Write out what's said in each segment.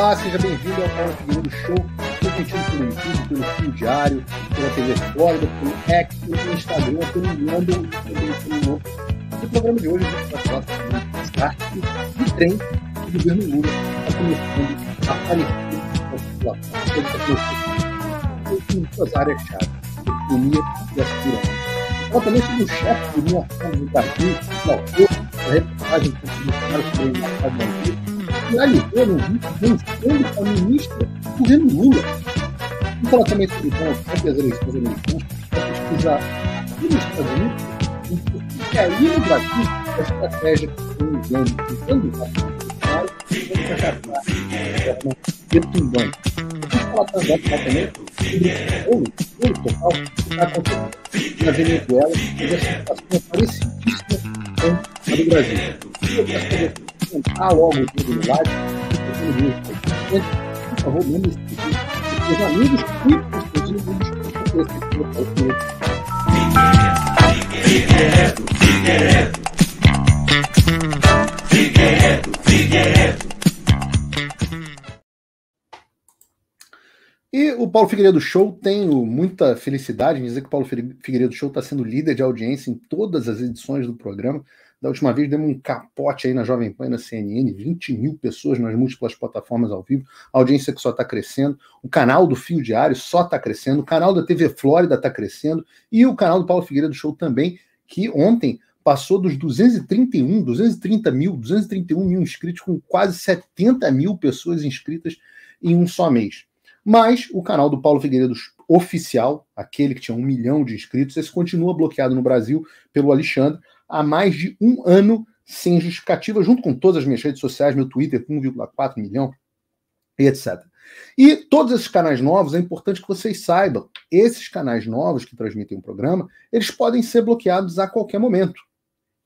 Olá, seja bem-vindo ao Paulo Figueiredo Show, transmitido pelo YouTube, pelo Fio Diário, pela TV Fórmula, pelo X, pelo Instagram, pelo London pelo também pelo Novo. No programa de hoje a gente vai falar sobre o tráfico de trem que o governo Lula está começando a aparecer na população em duas áreas-chave, economia e a segurança. Fala também sobre o chefe do Minha é Fundo do Brasil, que é a reportagem que o Ministério sobre o Brasil realizando um vídeo para ministra do governo Lula. Um tratamento de bom antes das eleições americanas é pesquisar aqui nos Estados Unidos e porque aí no Brasil a estratégia que um engano, tentando o Bolsonaro, tentando acabar retumbante. Vamos falar também tratamento ou o total que está acontecendo na Venezuela e a situação é parecidíssima com a do Brasil. E eu quero saber comentar logo no Por favor, manda esse vídeo. Os amigos, Figueiredo, Figueiredo, Figueiredo, Figueiredo. E o Paulo Figueiredo Show tenho muita felicidade em dizer que o Paulo Figueiredo Show está sendo líder de audiência em todas as edições do programa. Da última vez demos um capote aí na Jovem Pan na CNN, 20 mil pessoas nas múltiplas plataformas ao vivo, a audiência que só está crescendo, o canal do Fio Diário só está crescendo, o canal da TV Flórida está crescendo e o canal do Paulo Figueiredo Show também, que ontem passou dos 231, 230 mil, 231 mil inscritos, com quase 70 mil pessoas inscritas em um só mês. Mas o canal do Paulo Figueiredo oficial, aquele que tinha um milhão de inscritos, esse continua bloqueado no Brasil pelo Alexandre, há mais de um ano sem justificativa, junto com todas as minhas redes sociais, meu Twitter com 1,4 milhão, etc. E todos esses canais novos, é importante que vocês saibam, esses canais novos que transmitem o um programa, eles podem ser bloqueados a qualquer momento.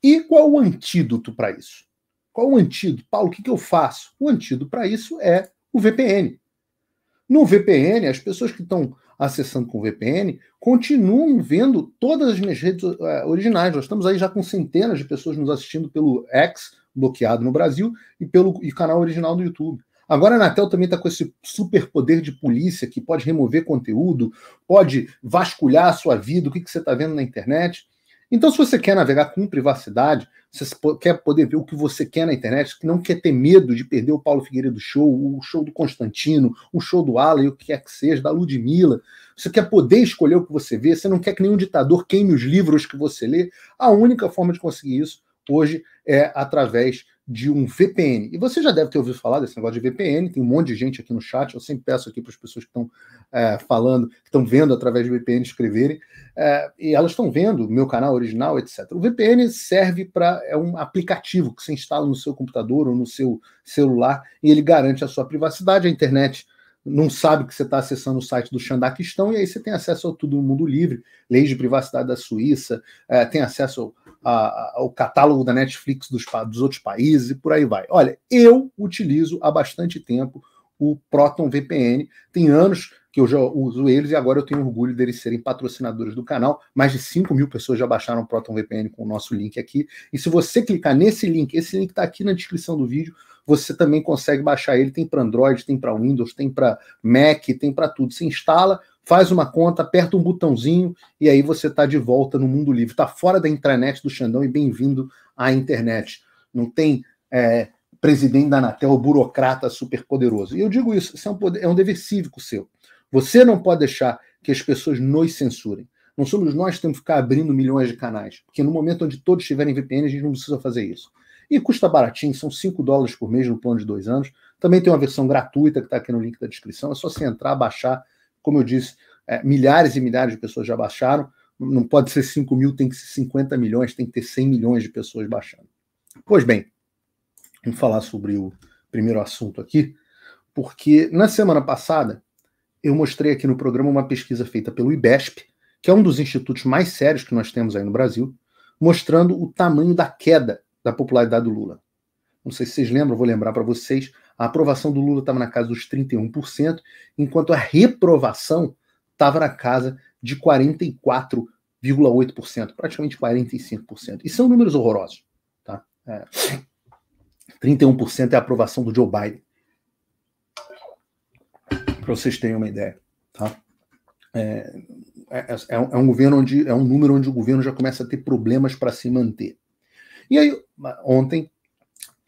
E qual o antídoto para isso? Qual o antídoto? Paulo, o que, que eu faço? O antídoto para isso é o VPN. No VPN, as pessoas que estão acessando com VPN, continuam vendo todas as minhas redes eh, originais. Nós estamos aí já com centenas de pessoas nos assistindo pelo X, bloqueado no Brasil, e pelo e canal original do YouTube. Agora a Anatel também está com esse super poder de polícia que pode remover conteúdo, pode vasculhar a sua vida, o que, que você está vendo na internet. Então, se você quer navegar com privacidade, você quer poder ver o que você quer na internet, que não quer ter medo de perder o Paulo Figueiredo Show, o show do Constantino, o show do Alan, o que quer que seja, da Ludmilla. Você quer poder escolher o que você vê, você não quer que nenhum ditador queime os livros que você lê. A única forma de conseguir isso hoje é através de um VPN. E você já deve ter ouvido falar desse negócio de VPN, tem um monte de gente aqui no chat, eu sempre peço aqui para as pessoas que estão é, falando, que estão vendo através de VPN escreverem, é, e elas estão vendo meu canal original, etc. O VPN serve para, é um aplicativo que você instala no seu computador ou no seu celular, e ele garante a sua privacidade, a internet não sabe que você está acessando o site do Xandaquistão, e aí você tem acesso a tudo no mundo livre, leis de privacidade da Suíça, é, tem acesso a, a, o catálogo da Netflix dos, dos outros países e por aí vai. Olha, eu utilizo há bastante tempo o Proton VPN. Tem anos que eu já uso eles e agora eu tenho orgulho deles serem patrocinadores do canal. Mais de 5 mil pessoas já baixaram o Proton VPN com o nosso link aqui. E se você clicar nesse link, esse link está aqui na descrição do vídeo, você também consegue baixar ele. Tem para Android, tem para Windows, tem para Mac, tem para tudo. Se instala, faz uma conta, aperta um botãozinho e aí você está de volta no mundo livre. Está fora da intranet do Xandão e bem-vindo à internet. Não tem é, presidente da Anatel, burocrata superpoderoso. E eu digo isso, isso é um, poder, é um dever cívico seu. Você não pode deixar que as pessoas nos censurem. Não somos nós que temos que ficar abrindo milhões de canais, porque no momento onde todos tiverem VPN, a gente não precisa fazer isso. E custa baratinho, são 5 dólares por mês no plano de dois anos. Também tem uma versão gratuita que está aqui no link da descrição. É só você entrar, baixar. Como eu disse, é, milhares e milhares de pessoas já baixaram. Não pode ser 5 mil, tem que ser 50 milhões, tem que ter 100 milhões de pessoas baixando. Pois bem, vamos falar sobre o primeiro assunto aqui, porque na semana passada eu mostrei aqui no programa uma pesquisa feita pelo IBESP, que é um dos institutos mais sérios que nós temos aí no Brasil, mostrando o tamanho da queda da popularidade do Lula. Não sei se vocês lembram, vou lembrar para vocês, a aprovação do Lula estava na casa dos 31%, enquanto a reprovação estava na casa de 44,8%, praticamente 45%. E são números horrorosos. Tá? É. 31% é a aprovação do Joe Biden. Para vocês terem uma ideia. Tá? É, é, é, é, um governo onde é um número onde o governo já começa a ter problemas para se manter. E aí, ontem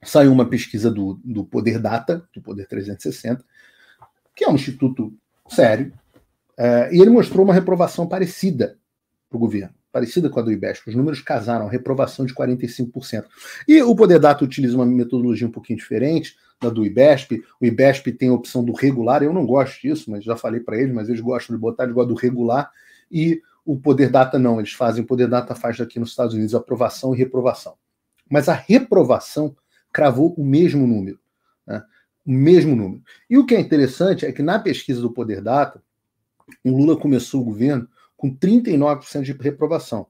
saiu uma pesquisa do, do Poder Data, do Poder 360, que é um instituto sério, é, e ele mostrou uma reprovação parecida para o governo, parecida com a do IBESP. Os números casaram, reprovação de 45%. E o Poder Data utiliza uma metodologia um pouquinho diferente da do IBESP. O IBESP tem a opção do regular, eu não gosto disso, mas já falei para eles, mas eles gostam de botar, eles gostam do regular. E o Poder Data não, eles fazem, o Poder Data faz daqui nos Estados Unidos aprovação e reprovação mas a reprovação cravou o mesmo número. Né? O mesmo número. E o que é interessante é que na pesquisa do Poder Data, o Lula começou o governo com 39% de reprovação.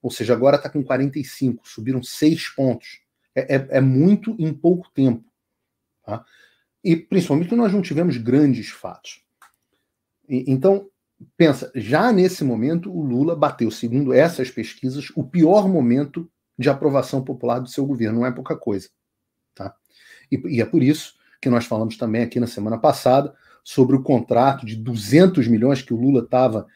Ou seja, agora está com 45%, subiram 6 pontos. É, é, é muito em pouco tempo. Tá? E principalmente nós não tivemos grandes fatos. E, então, pensa, já nesse momento o Lula bateu, segundo essas pesquisas, o pior momento de aprovação popular do seu governo, não é pouca coisa. Tá? E, e é por isso que nós falamos também aqui na semana passada sobre o contrato de 200 milhões que o Lula estava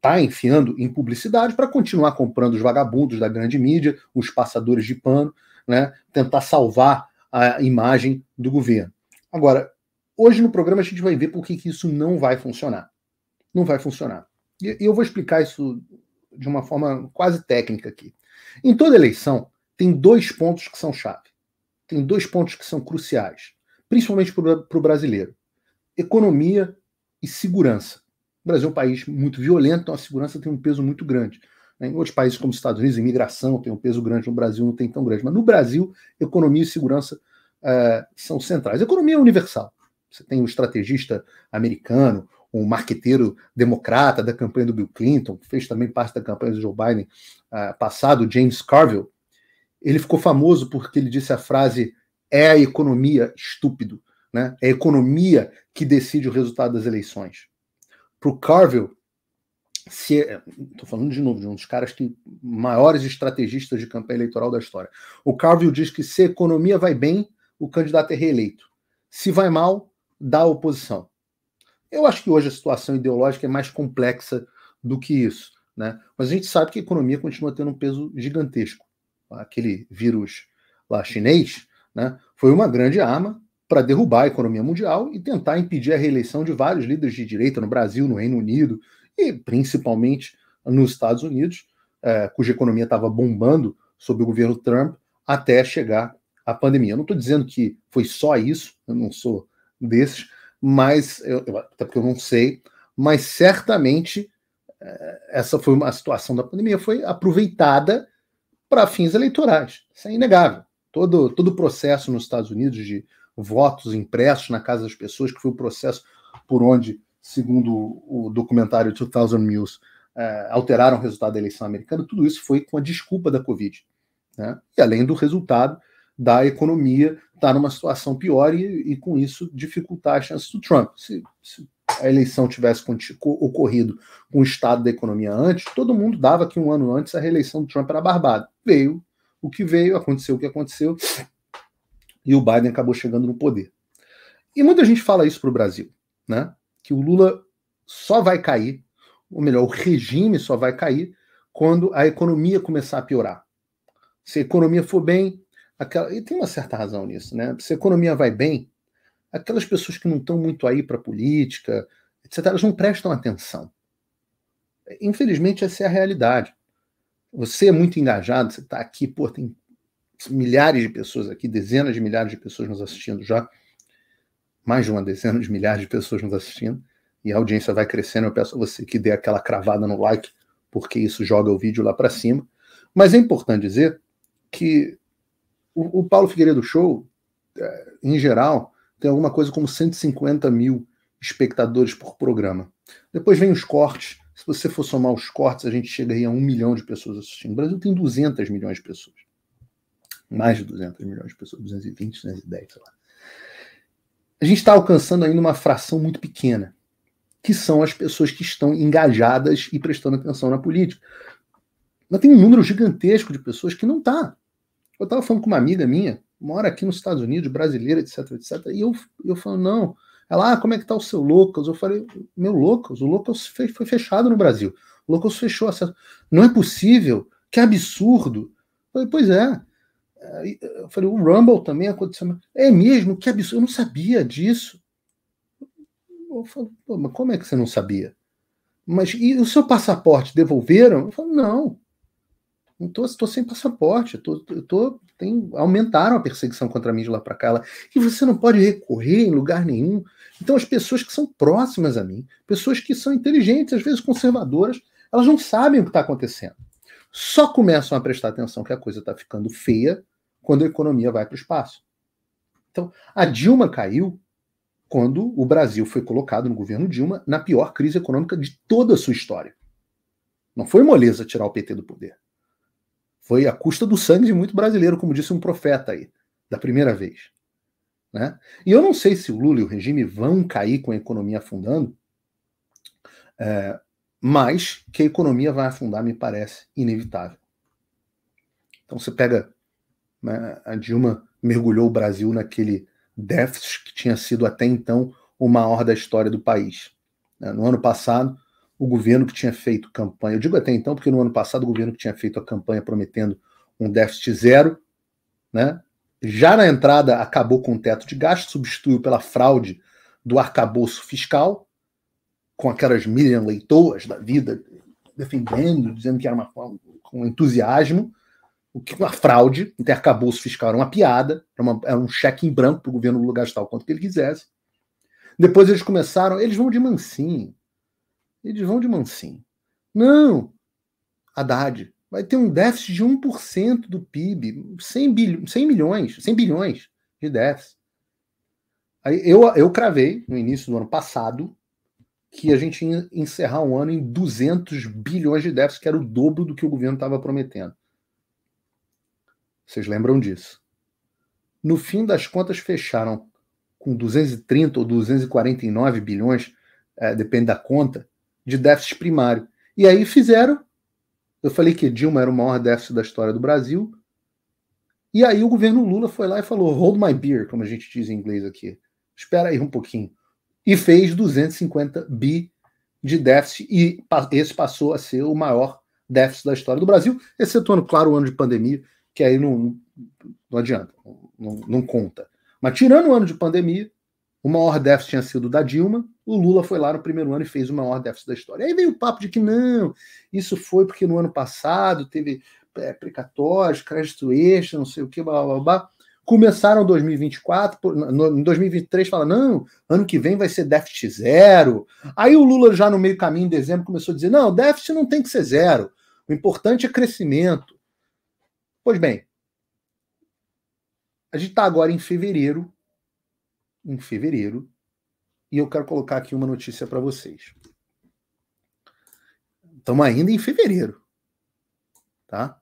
tá enfiando em publicidade para continuar comprando os vagabundos da grande mídia, os passadores de pano, né, tentar salvar a imagem do governo. Agora, hoje no programa a gente vai ver por que, que isso não vai funcionar. Não vai funcionar. E eu vou explicar isso de uma forma quase técnica aqui. Em toda eleição, tem dois pontos que são chave. Tem dois pontos que são cruciais, principalmente para o brasileiro: economia e segurança. O Brasil é um país muito violento, então a segurança tem um peso muito grande. Né? Em outros países, como os Estados Unidos, imigração tem um peso grande, no Brasil não tem tão grande. Mas no Brasil, economia e segurança uh, são centrais. economia é universal. Você tem o um estrategista americano, um marqueteiro democrata da campanha do Bill Clinton, fez também parte da campanha do Joe Biden uh, passado, James Carville, ele ficou famoso porque ele disse a frase é a economia, estúpido. Né? É a economia que decide o resultado das eleições. Para o Carville, estou é, falando de novo de um dos caras que maiores estrategistas de campanha eleitoral da história. O Carville diz que se a economia vai bem, o candidato é reeleito. Se vai mal, dá a oposição. Eu acho que hoje a situação ideológica é mais complexa do que isso. Né? Mas a gente sabe que a economia continua tendo um peso gigantesco. Aquele vírus lá chinês né, foi uma grande arma para derrubar a economia mundial e tentar impedir a reeleição de vários líderes de direita no Brasil, no Reino Unido e principalmente nos Estados Unidos, é, cuja economia estava bombando sob o governo Trump até chegar a pandemia. Eu não estou dizendo que foi só isso, eu não sou desses, mas eu, até porque eu não sei, mas certamente eh, essa foi uma situação da pandemia foi aproveitada para fins eleitorais. Isso é inegável. Todo todo o processo nos Estados Unidos de votos impressos na casa das pessoas, que foi o processo por onde, segundo o documentário 2000 News, eh, alteraram o resultado da eleição americana, tudo isso foi com a desculpa da Covid. Né? E além do resultado da economia estar tá numa situação pior e, e, com isso dificultar a chance do Trump. Se, se a eleição tivesse ocorrido com o estado da economia antes, todo mundo dava que um ano antes a reeleição do Trump era barbada. Veio o que veio, aconteceu o que aconteceu, e o Biden acabou chegando no poder. E muita gente fala isso para o Brasil, né? Que o Lula só vai cair, ou melhor, o regime só vai cair quando a economia começar a piorar. Se a economia for bem, Aquela, e tem uma certa razão nisso, né? Se a economia vai bem, aquelas pessoas que não estão muito aí para política, etc., elas não prestam atenção. Infelizmente, essa é a realidade. Você é muito engajado, você está aqui, pô, tem milhares de pessoas aqui, dezenas de milhares de pessoas nos assistindo já, mais de uma dezena de milhares de pessoas nos assistindo, e a audiência vai crescendo. Eu peço a você que dê aquela cravada no like, porque isso joga o vídeo lá para cima. Mas é importante dizer que o, Paulo Figueiredo Show, é, em geral, tem alguma coisa como 150 mil espectadores por programa. Depois vem os cortes. Se você for somar os cortes, a gente chega aí a um milhão de pessoas assistindo. O Brasil tem 200 milhões de pessoas. Mais de 200 milhões de pessoas, 220, 210, sei lá. A gente está alcançando ainda uma fração muito pequena, que são as pessoas que estão engajadas e prestando atenção na política. Mas tem um número gigantesco de pessoas que não está. Eu estava falando com uma amiga minha, mora aqui nos Estados Unidos, brasileira, etc, etc, e eu, eu falo não, ela, ah, como é que tá o seu Locals? Eu falei, meu Locals, o Locals foi, fechado no Brasil. O Locals fechou acesso. Não é possível, que absurdo. Eu falei, pois é. Eu falei, o Rumble também aconteceu. É mesmo, que absurdo, eu não sabia disso. Eu falo mas como é que você não sabia? Mas e o seu passaporte devolveram? Eu falo não. Estou tô, tô, sem passaporte, tô, tô, tem, aumentaram a perseguição contra mim de lá para cá. Lá, e você não pode recorrer em lugar nenhum. Então, as pessoas que são próximas a mim, pessoas que são inteligentes, às vezes conservadoras, elas não sabem o que está acontecendo. Só começam a prestar atenção que a coisa está ficando feia quando a economia vai para o espaço. Então, a Dilma caiu quando o Brasil foi colocado no governo Dilma na pior crise econômica de toda a sua história. Não foi moleza tirar o PT do poder. Foi a custa do sangue de muito brasileiro, como disse um profeta aí, da primeira vez. Né? E eu não sei se o Lula e o regime vão cair com a economia afundando, é, mas que a economia vai afundar me parece inevitável. Então você pega né, a Dilma mergulhou o Brasil naquele déficit que tinha sido até então o maior da história do país. Né? No ano passado, o governo que tinha feito campanha. Eu digo até então, porque no ano passado o governo que tinha feito a campanha prometendo um déficit zero, né? já na entrada acabou com o teto de gasto, substituiu pela fraude do arcabouço fiscal, com aquelas Miriam Leitoas da vida defendendo, dizendo que era uma com entusiasmo, o que uma fraude, então arcabouço fiscal era uma piada, era, uma, era um cheque em branco para o governo gastar o quanto que ele quisesse. Depois eles começaram, eles vão de mansinho, eles vão de mansinho. Não! Haddad vai ter um déficit de 1% do PIB, 100, bilho, 100 milhões, 100 bilhões de déficit. Aí eu, eu cravei no início do ano passado que a gente ia encerrar um ano em 200 bilhões de déficit, que era o dobro do que o governo estava prometendo. Vocês lembram disso? No fim das contas, fecharam com 230 ou 249 bilhões, é, depende da conta, de déficit primário. E aí fizeram. Eu falei que Dilma era o maior déficit da história do Brasil. E aí o governo Lula foi lá e falou: hold my beer, como a gente diz em inglês aqui. Espera aí um pouquinho. E fez 250 bi de déficit, e esse passou a ser o maior déficit da história do Brasil, excetuando, claro, o ano de pandemia, que aí não, não adianta, não, não conta. Mas tirando o ano de pandemia, o maior déficit tinha sido da Dilma, o Lula foi lá no primeiro ano e fez o maior déficit da história. Aí veio o papo de que não, isso foi porque no ano passado teve é, precatórios, crédito extra, não sei o que, blá blá blá. Começaram 2024, no, em 2023 fala não, ano que vem vai ser déficit zero. Aí o Lula já no meio caminho em dezembro começou a dizer não, déficit não tem que ser zero. O importante é crescimento. Pois bem, a gente está agora em fevereiro, em fevereiro e eu quero colocar aqui uma notícia para vocês. Estamos ainda em fevereiro, tá?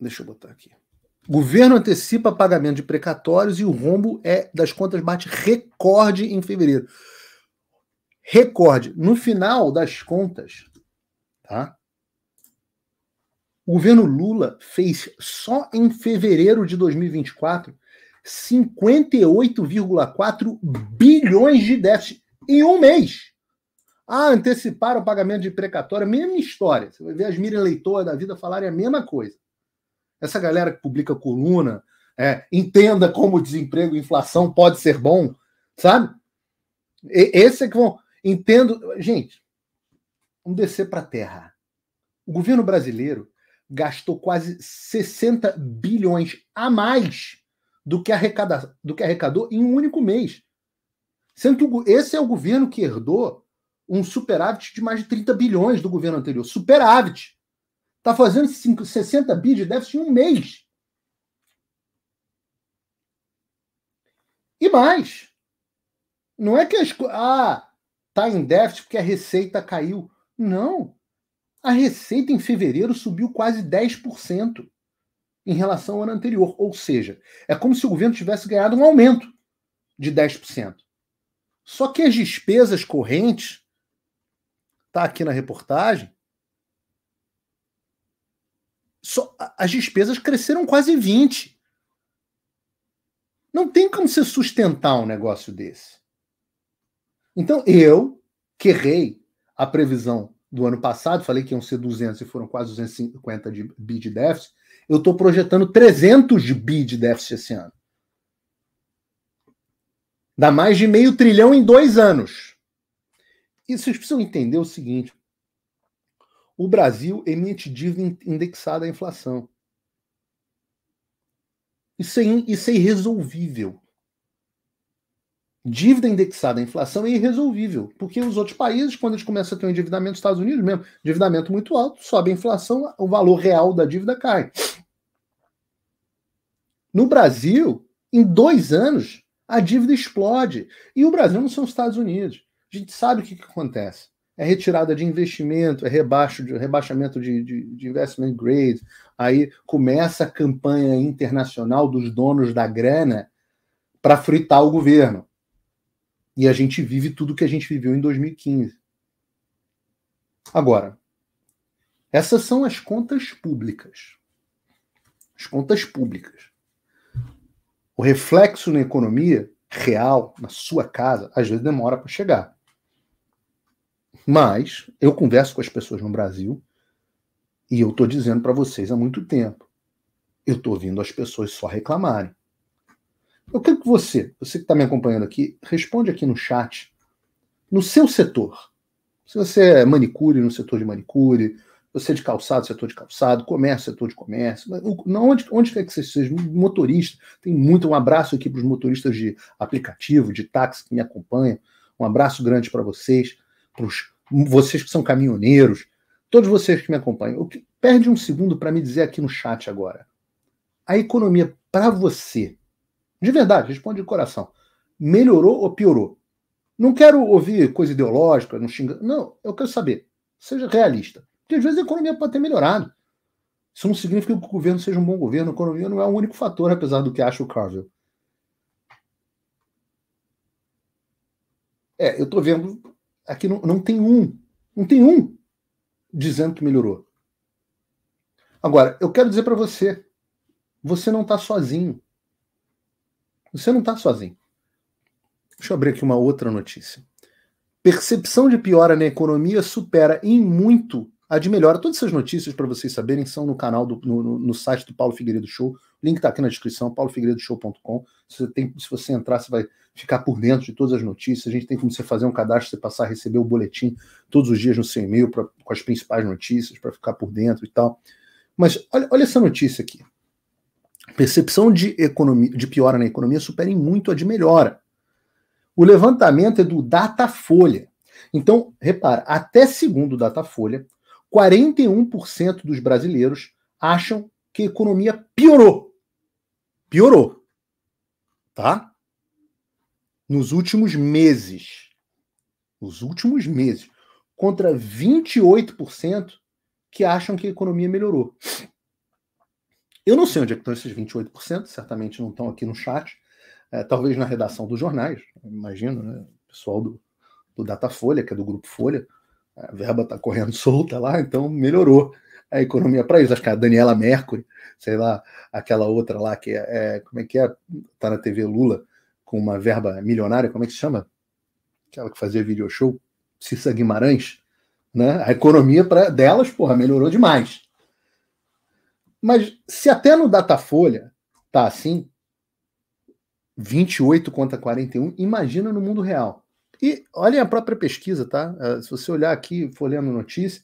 Deixa eu botar aqui. Governo antecipa pagamento de precatórios e o rombo é das contas bate recorde em fevereiro. Recorde. No final das contas, tá? O governo Lula fez só em fevereiro de 2024 58,4 bilhões de déficit em um mês. Ah, anteciparam o pagamento de precatório, mesma história. Você vai ver as mira Leitoa da vida falarem a mesma coisa. Essa galera que publica coluna, é, entenda como desemprego e inflação pode ser bom, sabe? E, esse é que vão. Entendo. Gente, vamos descer para a terra. O governo brasileiro gastou quase 60 bilhões a mais do que, arrecada, do que arrecadou em um único mês. Sendo que esse é o governo que herdou um superávit de mais de 30 bilhões do governo anterior. Superávit. Está fazendo 5, 60 bi de déficit em um mês. E mais. Não é que as, ah, tá em déficit porque a receita caiu. Não. A receita em fevereiro subiu quase 10% em relação ao ano anterior. Ou seja, é como se o governo tivesse ganhado um aumento de 10%. Só que as despesas correntes, está aqui na reportagem, só, as despesas cresceram quase 20%. Não tem como se sustentar um negócio desse. Então, eu, que errei a previsão do ano passado, falei que iam ser 200 e foram quase 250 de, de déficit, eu estou projetando 300 bi de déficit esse ano. Dá mais de meio trilhão em dois anos. E vocês precisam entender o seguinte: o Brasil emite dívida indexada à inflação. Isso é, isso é irresolvível. Dívida indexada à inflação é irresolvível, porque os outros países, quando eles começam a ter um endividamento, Estados Unidos mesmo, endividamento muito alto, sobe a inflação, o valor real da dívida cai. No Brasil, em dois anos, a dívida explode. E o Brasil não são os Estados Unidos. A gente sabe o que, que acontece. É retirada de investimento, é rebaixo de, rebaixamento de, de, de investment grade. Aí começa a campanha internacional dos donos da grana para fritar o governo. E a gente vive tudo que a gente viveu em 2015. Agora, essas são as contas públicas. As contas públicas. O reflexo na economia real, na sua casa, às vezes demora para chegar. Mas eu converso com as pessoas no Brasil e eu estou dizendo para vocês há muito tempo. Eu estou ouvindo as pessoas só reclamarem. Eu quero que você, você que está me acompanhando aqui, responde aqui no chat, no seu setor. Se você é manicure no setor de manicure, você de calçado, setor de calçado, comércio, setor de comércio, onde, onde quer que você seja, motorista, tem muito, um abraço aqui para os motoristas de aplicativo, de táxi que me acompanham, um abraço grande para vocês, para vocês que são caminhoneiros, todos vocês que me acompanham. Que, perde um segundo para me dizer aqui no chat agora, a economia para você, de verdade, responde de coração, melhorou ou piorou? Não quero ouvir coisa ideológica, não xinga, não, eu quero saber, seja realista porque às vezes a economia pode ter melhorado. Isso não significa que o governo seja um bom governo. A economia não é o único fator, apesar do que acha o Carvel. É, eu estou vendo aqui não, não tem um, não tem um dizendo que melhorou. Agora, eu quero dizer para você, você não está sozinho. Você não está sozinho. Deixa eu abrir aqui uma outra notícia. Percepção de piora na economia supera em muito a de melhora. Todas essas notícias, para vocês saberem, são no canal, do, no, no site do Paulo Figueiredo Show. O link está aqui na descrição, paulofigueiredoshow.com. Se, tem, se você entrar, você vai ficar por dentro de todas as notícias. A gente tem como você fazer um cadastro, você passar a receber o boletim todos os dias no seu e-mail pra, com as principais notícias, para ficar por dentro e tal. Mas olha, olha essa notícia aqui. Percepção de, economia, de piora na economia supera em muito a de melhora. O levantamento é do Datafolha. Então, repara, até segundo o Datafolha, 41% dos brasileiros acham que a economia piorou. Piorou. Tá? Nos últimos meses. Nos últimos meses. Contra 28% que acham que a economia melhorou. Eu não sei onde é que estão esses 28%, certamente não estão aqui no chat, é, talvez na redação dos jornais, imagino, né? O pessoal do, do Datafolha, que é do Grupo Folha, a verba está correndo solta lá, então melhorou a economia para eles. Acho que a Daniela Mercury, sei lá, aquela outra lá que é, é como é que é, tá na TV Lula com uma verba milionária, como é que se chama? Aquela que fazia video show, Cissa Guimarães, né? A economia para delas, porra, melhorou demais. Mas se até no Datafolha tá assim, 28 contra 41, imagina no mundo real. E olhem a própria pesquisa, tá? Ah, se você olhar aqui, for lendo notícia,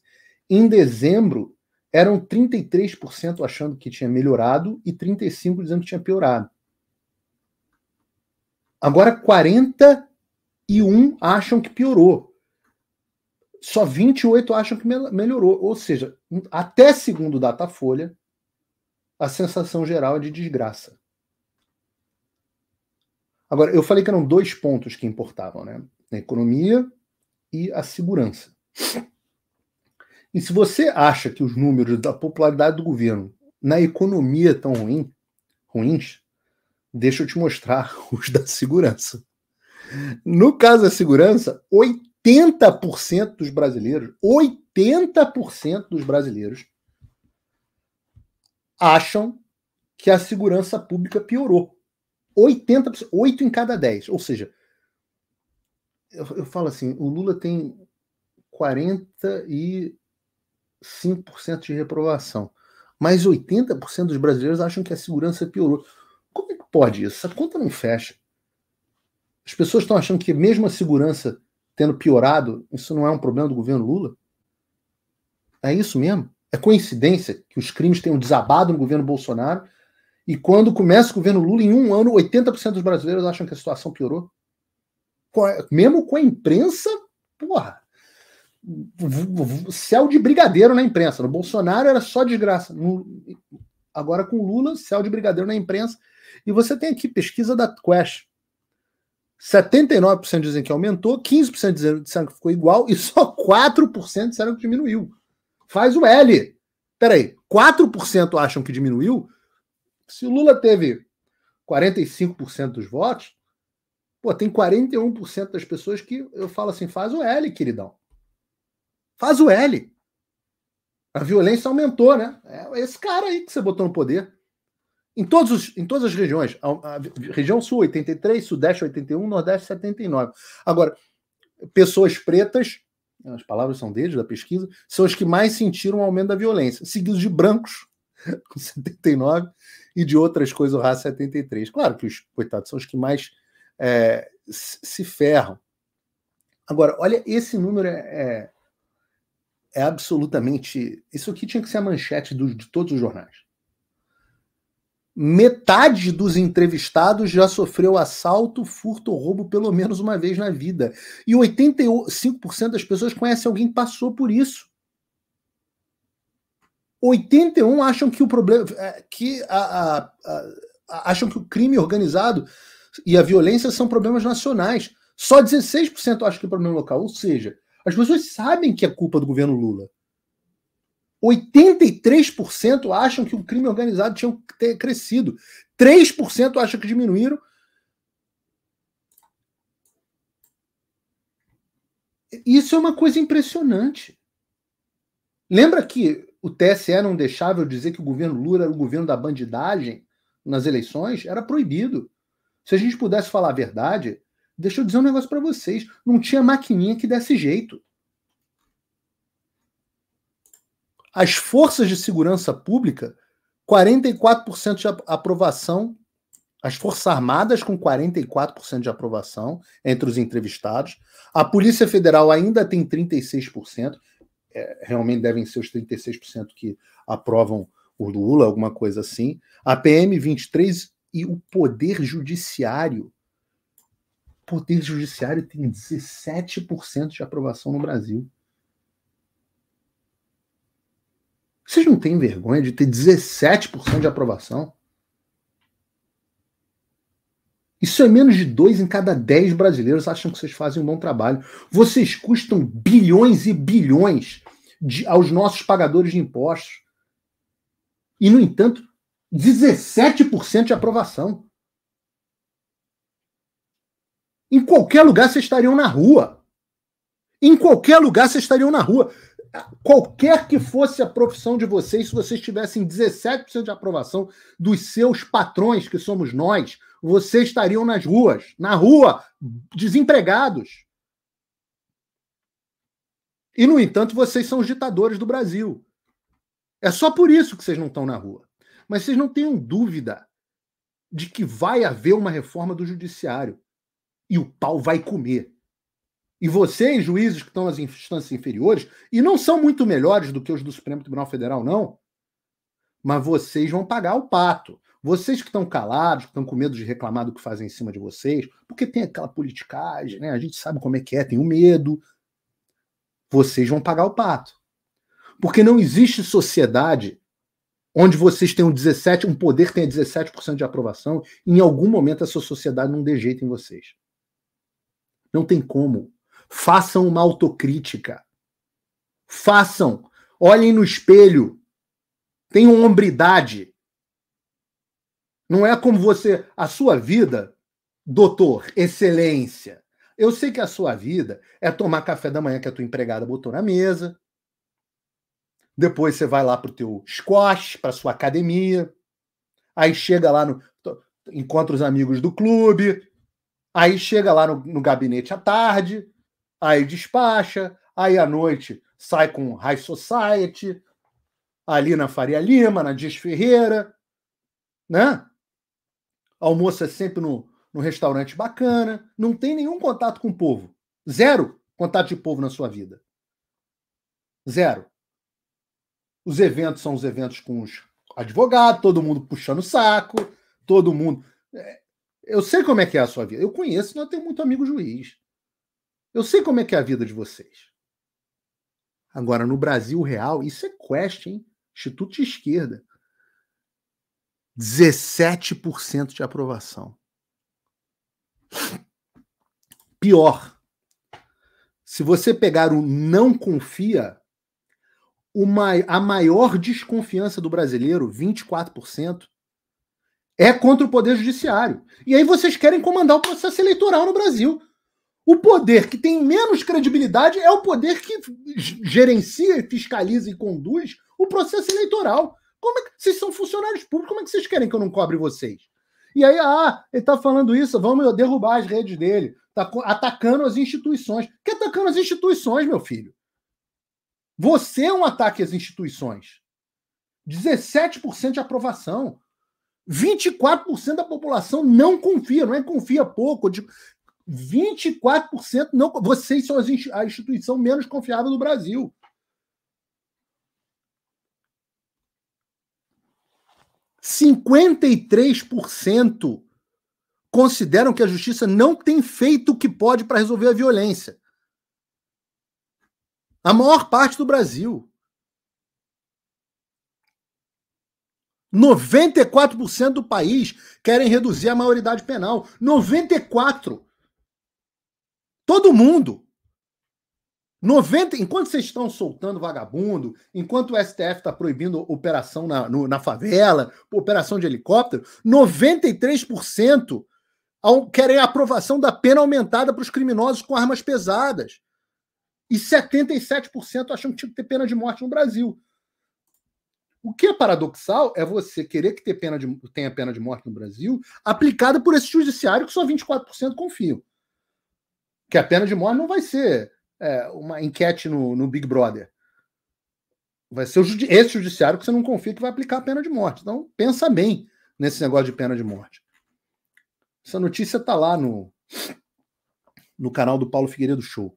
em dezembro eram 33% achando que tinha melhorado e 35% dizendo que tinha piorado. Agora 41 acham que piorou. Só 28 acham que melhorou. Ou seja, até segundo Datafolha, a sensação geral é de desgraça. Agora, eu falei que eram dois pontos que importavam, né? a economia e a segurança. E se você acha que os números da popularidade do governo na economia estão ruim, ruins, deixa eu te mostrar os da segurança. No caso da segurança, 80% dos brasileiros, 80% dos brasileiros acham que a segurança pública piorou. 80%, 8 em cada 10, ou seja, eu, eu falo assim, o Lula tem 45% de reprovação, mas 80% dos brasileiros acham que a segurança piorou. Como é que pode isso? Essa conta não fecha. As pessoas estão achando que mesmo a segurança tendo piorado, isso não é um problema do governo Lula? É isso mesmo? É coincidência que os crimes tenham desabado no governo Bolsonaro e quando começa o governo Lula, em um ano, 80% dos brasileiros acham que a situação piorou? mesmo com a imprensa, porra, céu de brigadeiro na imprensa. No Bolsonaro era só desgraça. No, agora com Lula, céu de brigadeiro na imprensa. E você tem aqui pesquisa da Quest. 79% dizem que aumentou, 15% disseram que ficou igual e só 4% disseram que diminuiu. Faz o L. Peraí, 4% acham que diminuiu? Se o Lula teve 45% dos votos, Pô, tem 41% das pessoas que eu falo assim: faz o L, queridão. Faz o L. A violência aumentou, né? É esse cara aí que você botou no poder. Em, todos os, em todas as regiões. A, a, a região Sul, 83, Sudeste, 81, Nordeste, 79. Agora, pessoas pretas, as palavras são deles, da pesquisa, são as que mais sentiram o aumento da violência, seguidos de brancos, com 79, e de outras coisas, o raça, 73. Claro que os coitados são os que mais é, se ferram. Agora, olha, esse número é, é, é absolutamente. Isso aqui tinha que ser a manchete do, de todos os jornais. Metade dos entrevistados já sofreu assalto, furto ou roubo pelo menos uma vez na vida. E 85% das pessoas conhecem alguém que passou por isso. 81 acham que o problema. É, que a, a, a, acham que o crime organizado e a violência são problemas nacionais. Só 16% acha que é problema local. Ou seja, as pessoas sabem que é culpa do governo Lula. 83% acham que o crime organizado tinha crescido. 3% acham que diminuíram. Isso é uma coisa impressionante. Lembra que o TSE não deixava eu dizer que o governo Lula era o governo da bandidagem nas eleições? Era proibido. Se a gente pudesse falar a verdade, deixa eu dizer um negócio para vocês: não tinha maquininha que desse jeito. As forças de segurança pública, 44% de aprovação, as Forças Armadas com 44% de aprovação entre os entrevistados, a Polícia Federal ainda tem 36%, é, realmente devem ser os 36% que aprovam o Lula, alguma coisa assim, a PM 23 e o poder judiciário. O poder judiciário tem 17% de aprovação no Brasil. Vocês não têm vergonha de ter 17% de aprovação? Isso é menos de dois em cada dez brasileiros acham que vocês fazem um bom trabalho. Vocês custam bilhões e bilhões de, aos nossos pagadores de impostos. E, no entanto, 17% de aprovação. Em qualquer lugar vocês estariam na rua. Em qualquer lugar vocês estariam na rua. Qualquer que fosse a profissão de vocês, se vocês tivessem 17% de aprovação dos seus patrões, que somos nós, vocês estariam nas ruas, na rua, desempregados. E, no entanto, vocês são os ditadores do Brasil. É só por isso que vocês não estão na rua. Mas vocês não tenham dúvida de que vai haver uma reforma do judiciário. E o pau vai comer. E vocês, juízes que estão nas instâncias inferiores, e não são muito melhores do que os do Supremo Tribunal Federal, não, mas vocês vão pagar o pato. Vocês que estão calados, que estão com medo de reclamar do que fazem em cima de vocês, porque tem aquela politicagem, né? A gente sabe como é que é, tem o medo. Vocês vão pagar o pato. Porque não existe sociedade onde vocês têm um 17, um poder tem 17% de aprovação, em algum momento essa sociedade não dê jeito em vocês. Não tem como. Façam uma autocrítica. Façam. Olhem no espelho. Tenham hombridade. Não é como você. A sua vida, doutor, excelência. Eu sei que a sua vida é tomar café da manhã que a tua empregada botou na mesa, depois você vai lá para o teu squash, para sua academia. Aí chega lá no encontra os amigos do clube. Aí chega lá no, no gabinete à tarde. Aí despacha. Aí à noite sai com High Society. Ali na Faria Lima, na Dias Ferreira. Né? Almoço é sempre no, no restaurante bacana. Não tem nenhum contato com o povo. Zero contato de povo na sua vida. Zero. Os eventos são os eventos com os advogados, todo mundo puxando o saco, todo mundo. É, eu sei como é que é a sua vida. Eu conheço, não tenho muito amigo juiz. Eu sei como é que é a vida de vocês. Agora, no Brasil real, isso é quest, hein? Instituto de esquerda. 17% de aprovação. Pior, se você pegar o não confia, a maior desconfiança do brasileiro, 24%, é contra o Poder Judiciário. E aí vocês querem comandar o processo eleitoral no Brasil. O poder que tem menos credibilidade é o poder que gerencia, fiscaliza e conduz o processo eleitoral. Como é que vocês são funcionários públicos? Como é que vocês querem que eu não cobre vocês? E aí, ah, ele tá falando isso, vamos derrubar as redes dele. Tá atacando as instituições. Que atacando as instituições, meu filho? Você é um ataque às instituições. 17% de aprovação. 24% da população não confia, não é confia pouco. Digo, 24% não. Vocês são a instituição menos confiável do Brasil. Cinquenta e três por cento consideram que a justiça não tem feito o que pode para resolver a violência. A maior parte do Brasil. 94% do país querem reduzir a maioridade penal. 94%. Todo mundo. 90, enquanto vocês estão soltando vagabundo, enquanto o STF está proibindo operação na, no, na favela, operação de helicóptero, 93% querem a aprovação da pena aumentada para os criminosos com armas pesadas e 77% acham que tinha que ter pena de morte no Brasil. O que é paradoxal é você querer que pena de, tenha pena de morte no Brasil aplicada por esse judiciário que só 24% confiam. Que a pena de morte não vai ser é, uma enquete no, no, Big Brother. Vai ser o, esse judiciário que você não confia que vai aplicar a pena de morte. Então, pensa bem nesse negócio de pena de morte. Essa notícia está lá no, no canal do Paulo Figueiredo Show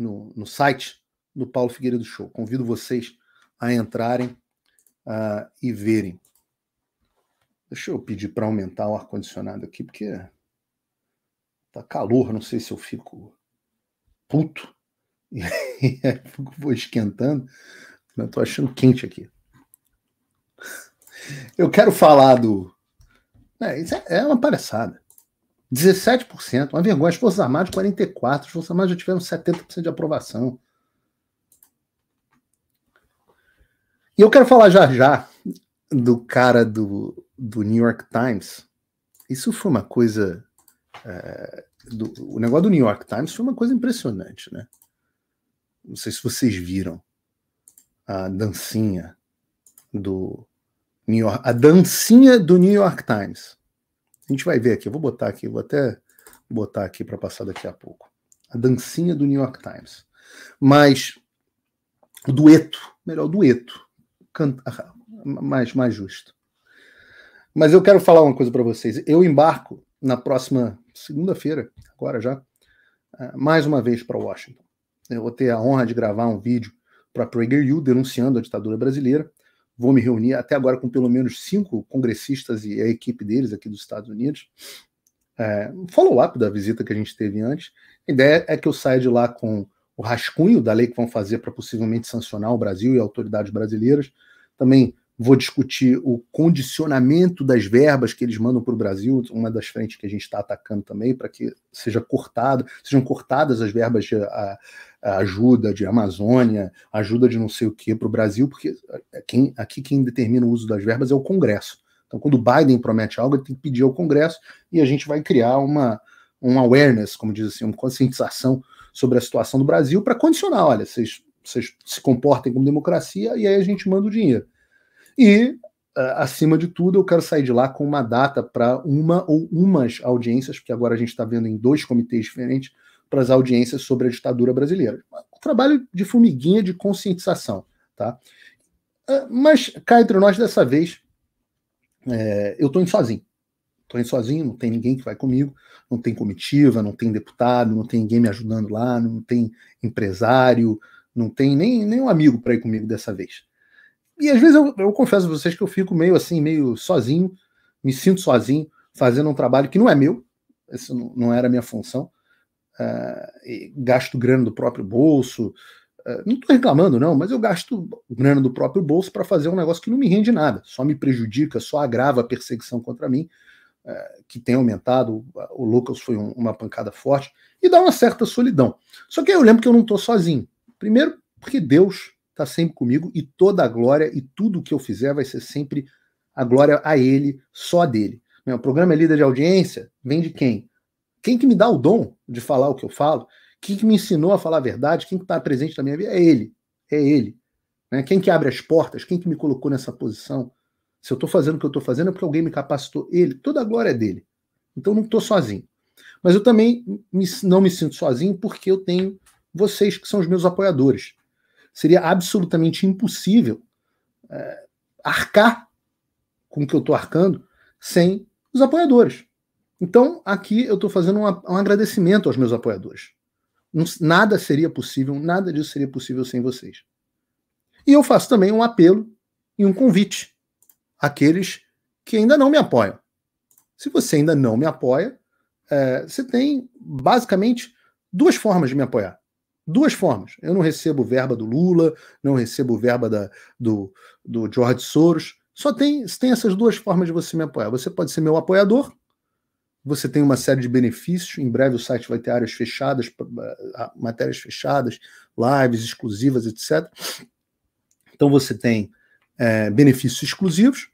no, no site do Paulo Figueiredo Show. Convido vocês a entrarem uh, e verem. Deixa eu pedir para aumentar o ar-condicionado aqui, porque tá calor, não sei se eu fico puto e aí vou esquentando. Eu tô achando quente aqui. Eu quero falar do. É, é, é uma palhaçada. 17%, uma vergonha. As Forças Armadas, 44%. As Forças Armadas já tiveram 70% de aprovação. E eu quero falar já já do cara do, do New York Times. Isso foi uma coisa. É, do, o negócio do New York Times foi uma coisa impressionante, né? Não sei se vocês viram a dancinha do New York, a dancinha do New York Times. A gente vai ver aqui, eu vou botar aqui, vou até botar aqui para passar daqui a pouco. A dancinha do New York Times. Mas o dueto, melhor, o dueto, canta, ah, mais, mais justo. Mas eu quero falar uma coisa para vocês. Eu embarco na próxima segunda-feira, agora já, ah, mais uma vez para Washington. Eu vou ter a honra de gravar um vídeo para Prager U denunciando a ditadura brasileira vou me reunir até agora com pelo menos cinco congressistas e a equipe deles aqui dos Estados Unidos. É, follow-up da visita que a gente teve antes. A ideia é que eu saia de lá com o rascunho da lei que vão fazer para possivelmente sancionar o Brasil e autoridades brasileiras. Também vou discutir o condicionamento das verbas que eles mandam para o Brasil, uma das frentes que a gente está atacando também, para que seja cortado, sejam cortadas as verbas de a, a ajuda de Amazônia, ajuda de não sei o que para o Brasil, porque quem, aqui quem determina o uso das verbas é o Congresso. Então, quando o Biden promete algo, ele tem que pedir ao Congresso e a gente vai criar uma, um awareness, como diz assim, uma conscientização sobre a situação do Brasil para condicionar, olha, vocês, vocês se comportem como democracia e aí a gente manda o dinheiro. E, ah, acima de tudo, eu quero sair de lá com uma data para uma ou umas audiências, porque agora a gente está vendo em dois comitês diferentes, para as audiências sobre a ditadura brasileira. Um trabalho de formiguinha de conscientização. Tá? Ah, mas cá entre nós, dessa vez, é, eu estou indo sozinho. Estou indo sozinho, não tem ninguém que vai comigo, não tem comitiva, não tem deputado, não tem ninguém me ajudando lá, não tem empresário, não tem nem, nem um amigo para ir comigo dessa vez e às vezes eu, eu confesso a vocês que eu fico meio assim, meio sozinho, me sinto sozinho, fazendo um trabalho que não é meu, isso não era minha função. Uh, gasto grana do próprio bolso. Uh, não estou reclamando, não, mas eu gasto grana do próprio bolso para fazer um negócio que não me rende nada, só me prejudica, só agrava a perseguição contra mim, uh, que tem aumentado. O Lucas foi um, uma pancada forte e dá uma certa solidão. Só que eu lembro que eu não estou sozinho. Primeiro, porque Deus está sempre comigo e toda a glória e tudo o que eu fizer vai ser sempre a glória a ele, só dele. O programa é líder de audiência, vem de quem? Quem que me dá o dom de falar o que eu falo? Quem que me ensinou a falar a verdade? Quem que está presente na minha vida? É ele, é ele. Né? Quem que abre as portas? Quem que me colocou nessa posição? Se eu estou fazendo o que eu estou fazendo é porque alguém me capacitou. Ele, toda a glória é dele. Então não estou sozinho. Mas eu também me, não me sinto sozinho porque eu tenho vocês que são os meus apoiadores seria absolutamente impossível é, arcar com o que eu estou arcando sem os apoiadores. Então, aqui eu estou fazendo um, um, agradecimento aos meus apoiadores. Não, nada seria possível, nada disso seria possível sem vocês. E eu faço também um apelo e um convite àqueles que ainda não me apoiam. Se você ainda não me apoia, é, você tem basicamente duas formas de me apoiar. Duas formas. Eu não recebo verba do Lula, não recebo verba da, do, do George Soros. Só tem, tem essas duas formas de você me apoiar. Você pode ser meu apoiador, você tem uma série de benefícios. Em breve o site vai ter áreas fechadas, matérias fechadas, lives exclusivas, etc. Então você tem é, benefícios exclusivos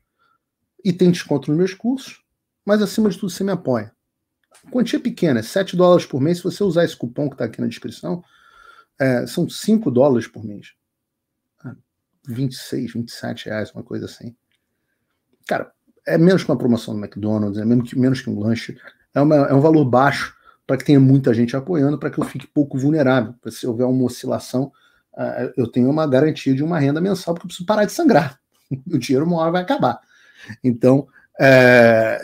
e tem desconto nos meus cursos, mas acima de tudo você me apoia. quantia pequena, 7 dólares por mês. Se você usar esse cupom que está aqui na descrição, é, são 5 dólares por mês. 26, ah, 27 reais, uma coisa assim. Cara, é menos que uma promoção do McDonald's, é menos que, menos que um lanche. É, uma, é um valor baixo para que tenha muita gente apoiando, para que eu fique pouco vulnerável. se houver uma oscilação, uh, eu tenho uma garantia de uma renda mensal, porque eu preciso parar de sangrar. o dinheiro uma hora vai acabar. Então, é,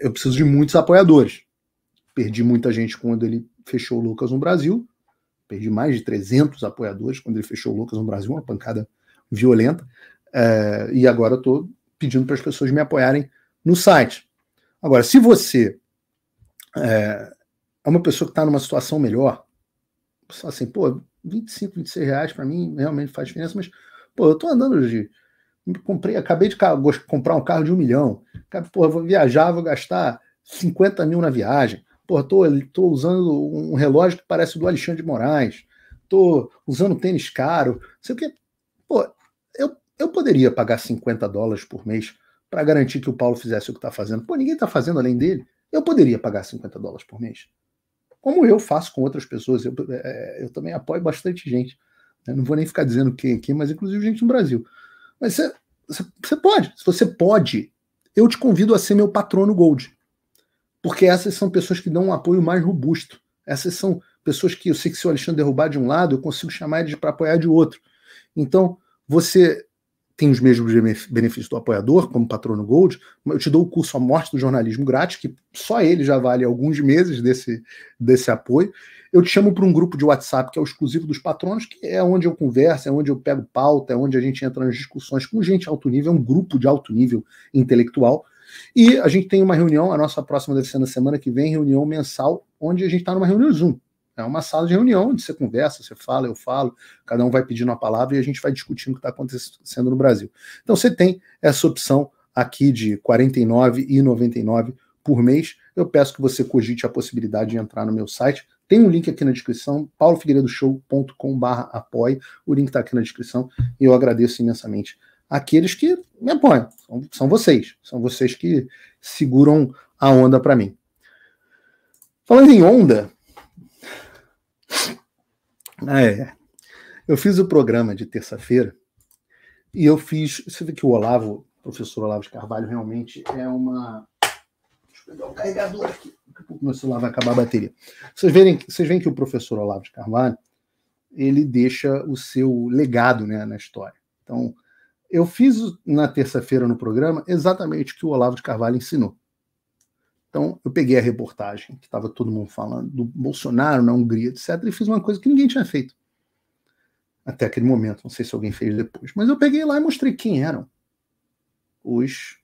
eu preciso de muitos apoiadores. Perdi muita gente quando ele fechou o Lucas no Brasil, perdi mais de 300 apoiadores quando ele fechou o Lucas no Brasil, uma pancada violenta. É, e agora estou pedindo para as pessoas me apoiarem no site. Agora, se você é, é uma pessoa que está numa situação melhor, só assim, pô, 25, 26 reais para mim realmente faz diferença, mas, pô, eu estou andando de. Comprei, acabei de comprar um carro de um milhão. Pô, vou viajar, vou gastar 50 mil na viagem. Pô, tô, tô usando um relógio que parece do Alexandre de Moraes, tô usando tênis caro, sei o quê. Pô, eu, eu poderia pagar 50 dólares por mês para garantir que o Paulo fizesse o que está fazendo. Pô, ninguém está fazendo além dele. Eu poderia pagar 50 dólares por mês. Como eu faço com outras pessoas, eu, é, é eu também apoio bastante gente. Né? não vou nem ficar dizendo quem aqui, mas inclusive gente no Brasil. Mas você pode, se você pode, eu te convido a ser meu patrono Gold porque essas são pessoas que dão um apoio mais robusto. Essas são pessoas que eu sei que se o Alexandre derrubar de um lado, eu consigo chamar eles para apoiar de outro. Então, você tem os mesmos benefícios do apoiador, como patrono Gold. Eu te dou o curso A Morte do Jornalismo grátis, que só ele já vale alguns meses desse, desse apoio. Eu te chamo para um grupo de WhatsApp que é o exclusivo dos patronos, que é onde eu converso, é onde eu pego pauta, é onde a gente entra nas discussões com gente alto nível, é um grupo de alto nível intelectual e a gente tem uma reunião, a nossa próxima deve ser na semana que vem, reunião mensal, onde a gente está numa reunião Zoom. É uma sala de reunião onde você conversa, você fala, eu falo, cada um vai pedindo a palavra e a gente vai discutindo o que está acontecendo no Brasil. Então você tem essa opção aqui de R$ 49,99 por mês. Eu peço que você cogite a possibilidade de entrar no meu site. Tem um link aqui na descrição, paulofigueiredoshow.com.br apoie. O link está aqui na descrição e eu agradeço imensamente aqueles que me apoiam. São, são vocês. São vocês que seguram a onda para mim. Falando em onda. Ah, é, eu fiz o programa de terça-feira e eu fiz. Você vê que o Olavo, o professor Olavo de Carvalho, realmente é uma. Deixa eu pegar o carregador aqui. meu celular vai acabar a bateria. Vocês, verem, vocês veem que o professor Olavo de Carvalho ele deixa o seu legado né, na história. Então, eu fiz na terça-feira no programa exatamente o que o Olavo de Carvalho ensinou. Então, eu peguei a reportagem que estava todo mundo falando do Bolsonaro na Hungria, etc., e fiz uma coisa que ninguém tinha feito até aquele momento. Não sei se alguém fez depois, mas eu peguei lá e mostrei quem eram os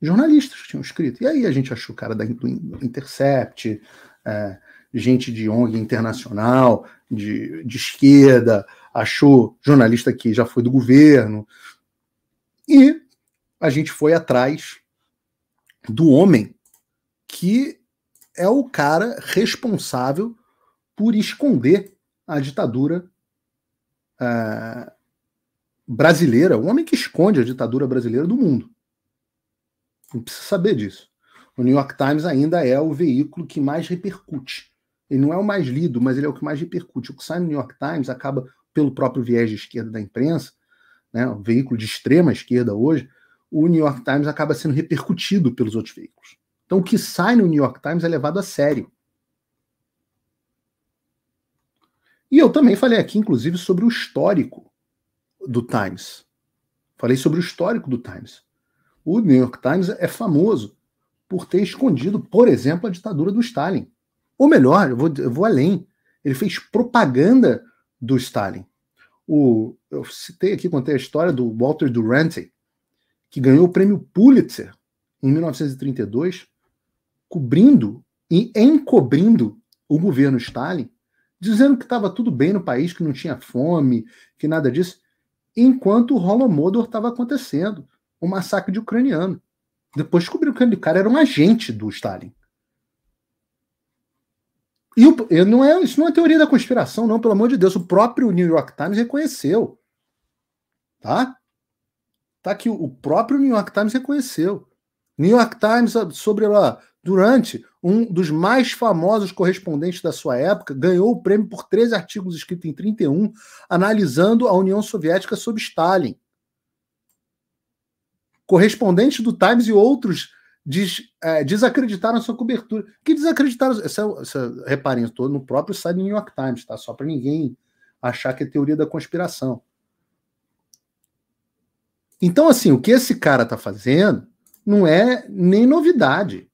jornalistas que tinham escrito. E aí a gente achou o cara da Intercept, é, gente de ONG internacional, de, de esquerda, achou jornalista que já foi do governo, e a gente foi atrás do homem que é o cara responsável por esconder a ditadura uh, brasileira, o homem que esconde a ditadura brasileira do mundo. Não precisa saber disso. O New York Times ainda é o veículo que mais repercute. Ele não é o mais lido, mas ele é o que mais repercute. O que sai no New York Times acaba, pelo próprio viés de esquerda da imprensa, né, um veículo de extrema esquerda hoje, o New York Times acaba sendo repercutido pelos outros veículos. Então, o que sai no New York Times é levado a sério. E eu também falei aqui, inclusive, sobre o histórico do Times. Falei sobre o histórico do Times. O New York Times é famoso por ter escondido, por exemplo, a ditadura do Stalin. Ou melhor, eu vou, eu vou além. Ele fez propaganda do Stalin. O, eu citei aqui, contei a história do Walter Durante, que ganhou o prêmio Pulitzer em 1932, cobrindo e encobrindo o governo Stalin, dizendo que estava tudo bem no país, que não tinha fome, que nada disso, enquanto o Holodomor estava acontecendo, o massacre de ucraniano. Depois descobriu que o cara era um agente do Stalin. E, o, não é, isso não é teoria da conspiração, não, pelo amor de Deus. O próprio New York Times reconheceu. Tá? Tá que o próprio New York Times reconheceu. New York Times, ah, sobre ela durante um dos mais famosos correspondentes da sua época, ganhou o prêmio por três artigos escritos em 31, analisando a União Soviética sob Stalin. Correspondentes do Times e outros des, é, desacreditaram sua cobertura. Que desacreditaram. Essa, essa, reparem, estou no próprio site do New York Times, tá? Só para ninguém achar que é teoria da conspiração. Então, assim, o que esse cara tá fazendo não é nem novidade.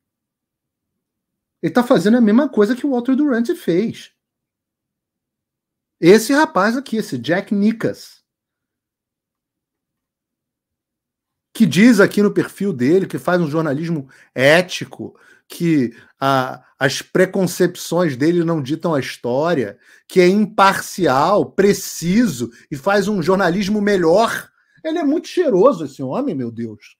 Ele tá fazendo a mesma coisa que o Walter Durant fez. Esse rapaz aqui, esse Jack Nickas que diz aqui no perfil dele que faz um jornalismo ético, que a, as preconcepções dele não ditam a história, que é imparcial, preciso e faz um jornalismo melhor. Ele é muito cheiroso, esse homem, meu Deus.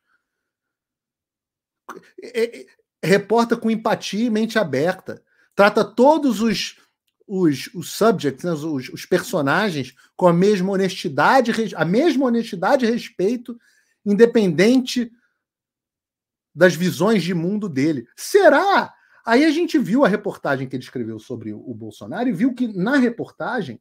É, é, é reporta com empatia e mente aberta. Trata todos os, os, os subjects, né, os, os personagens, com a mesma honestidade, a mesma honestidade e respeito independente das visões de mundo dele. Será? Aí a gente viu a reportagem que ele escreveu sobre o Bolsonaro e viu que na reportagem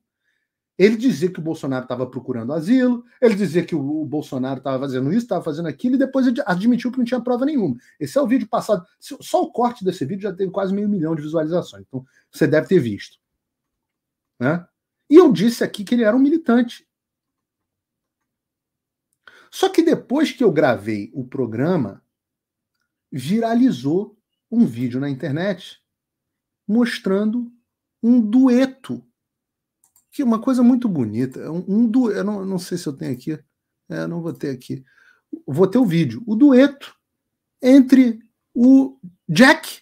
ele dizia que o Bolsonaro estava procurando asilo, ele dizia que o, Bolsonaro estava fazendo isso, estava fazendo aquilo, e depois admitiu que não tinha prova nenhuma. Esse é o vídeo passado. Só o corte desse vídeo já tem quase meio milhão de visualizações, então você deve ter visto. Né? E eu disse aqui que ele era um militante. Só que depois que eu gravei o programa, viralizou um vídeo na internet mostrando um dueto. Que é uma coisa muito bonita. É um, um du... Eu não, não, sei se eu tenho aqui. É, não vou ter aqui. Vou ter o vídeo. O dueto entre o Jack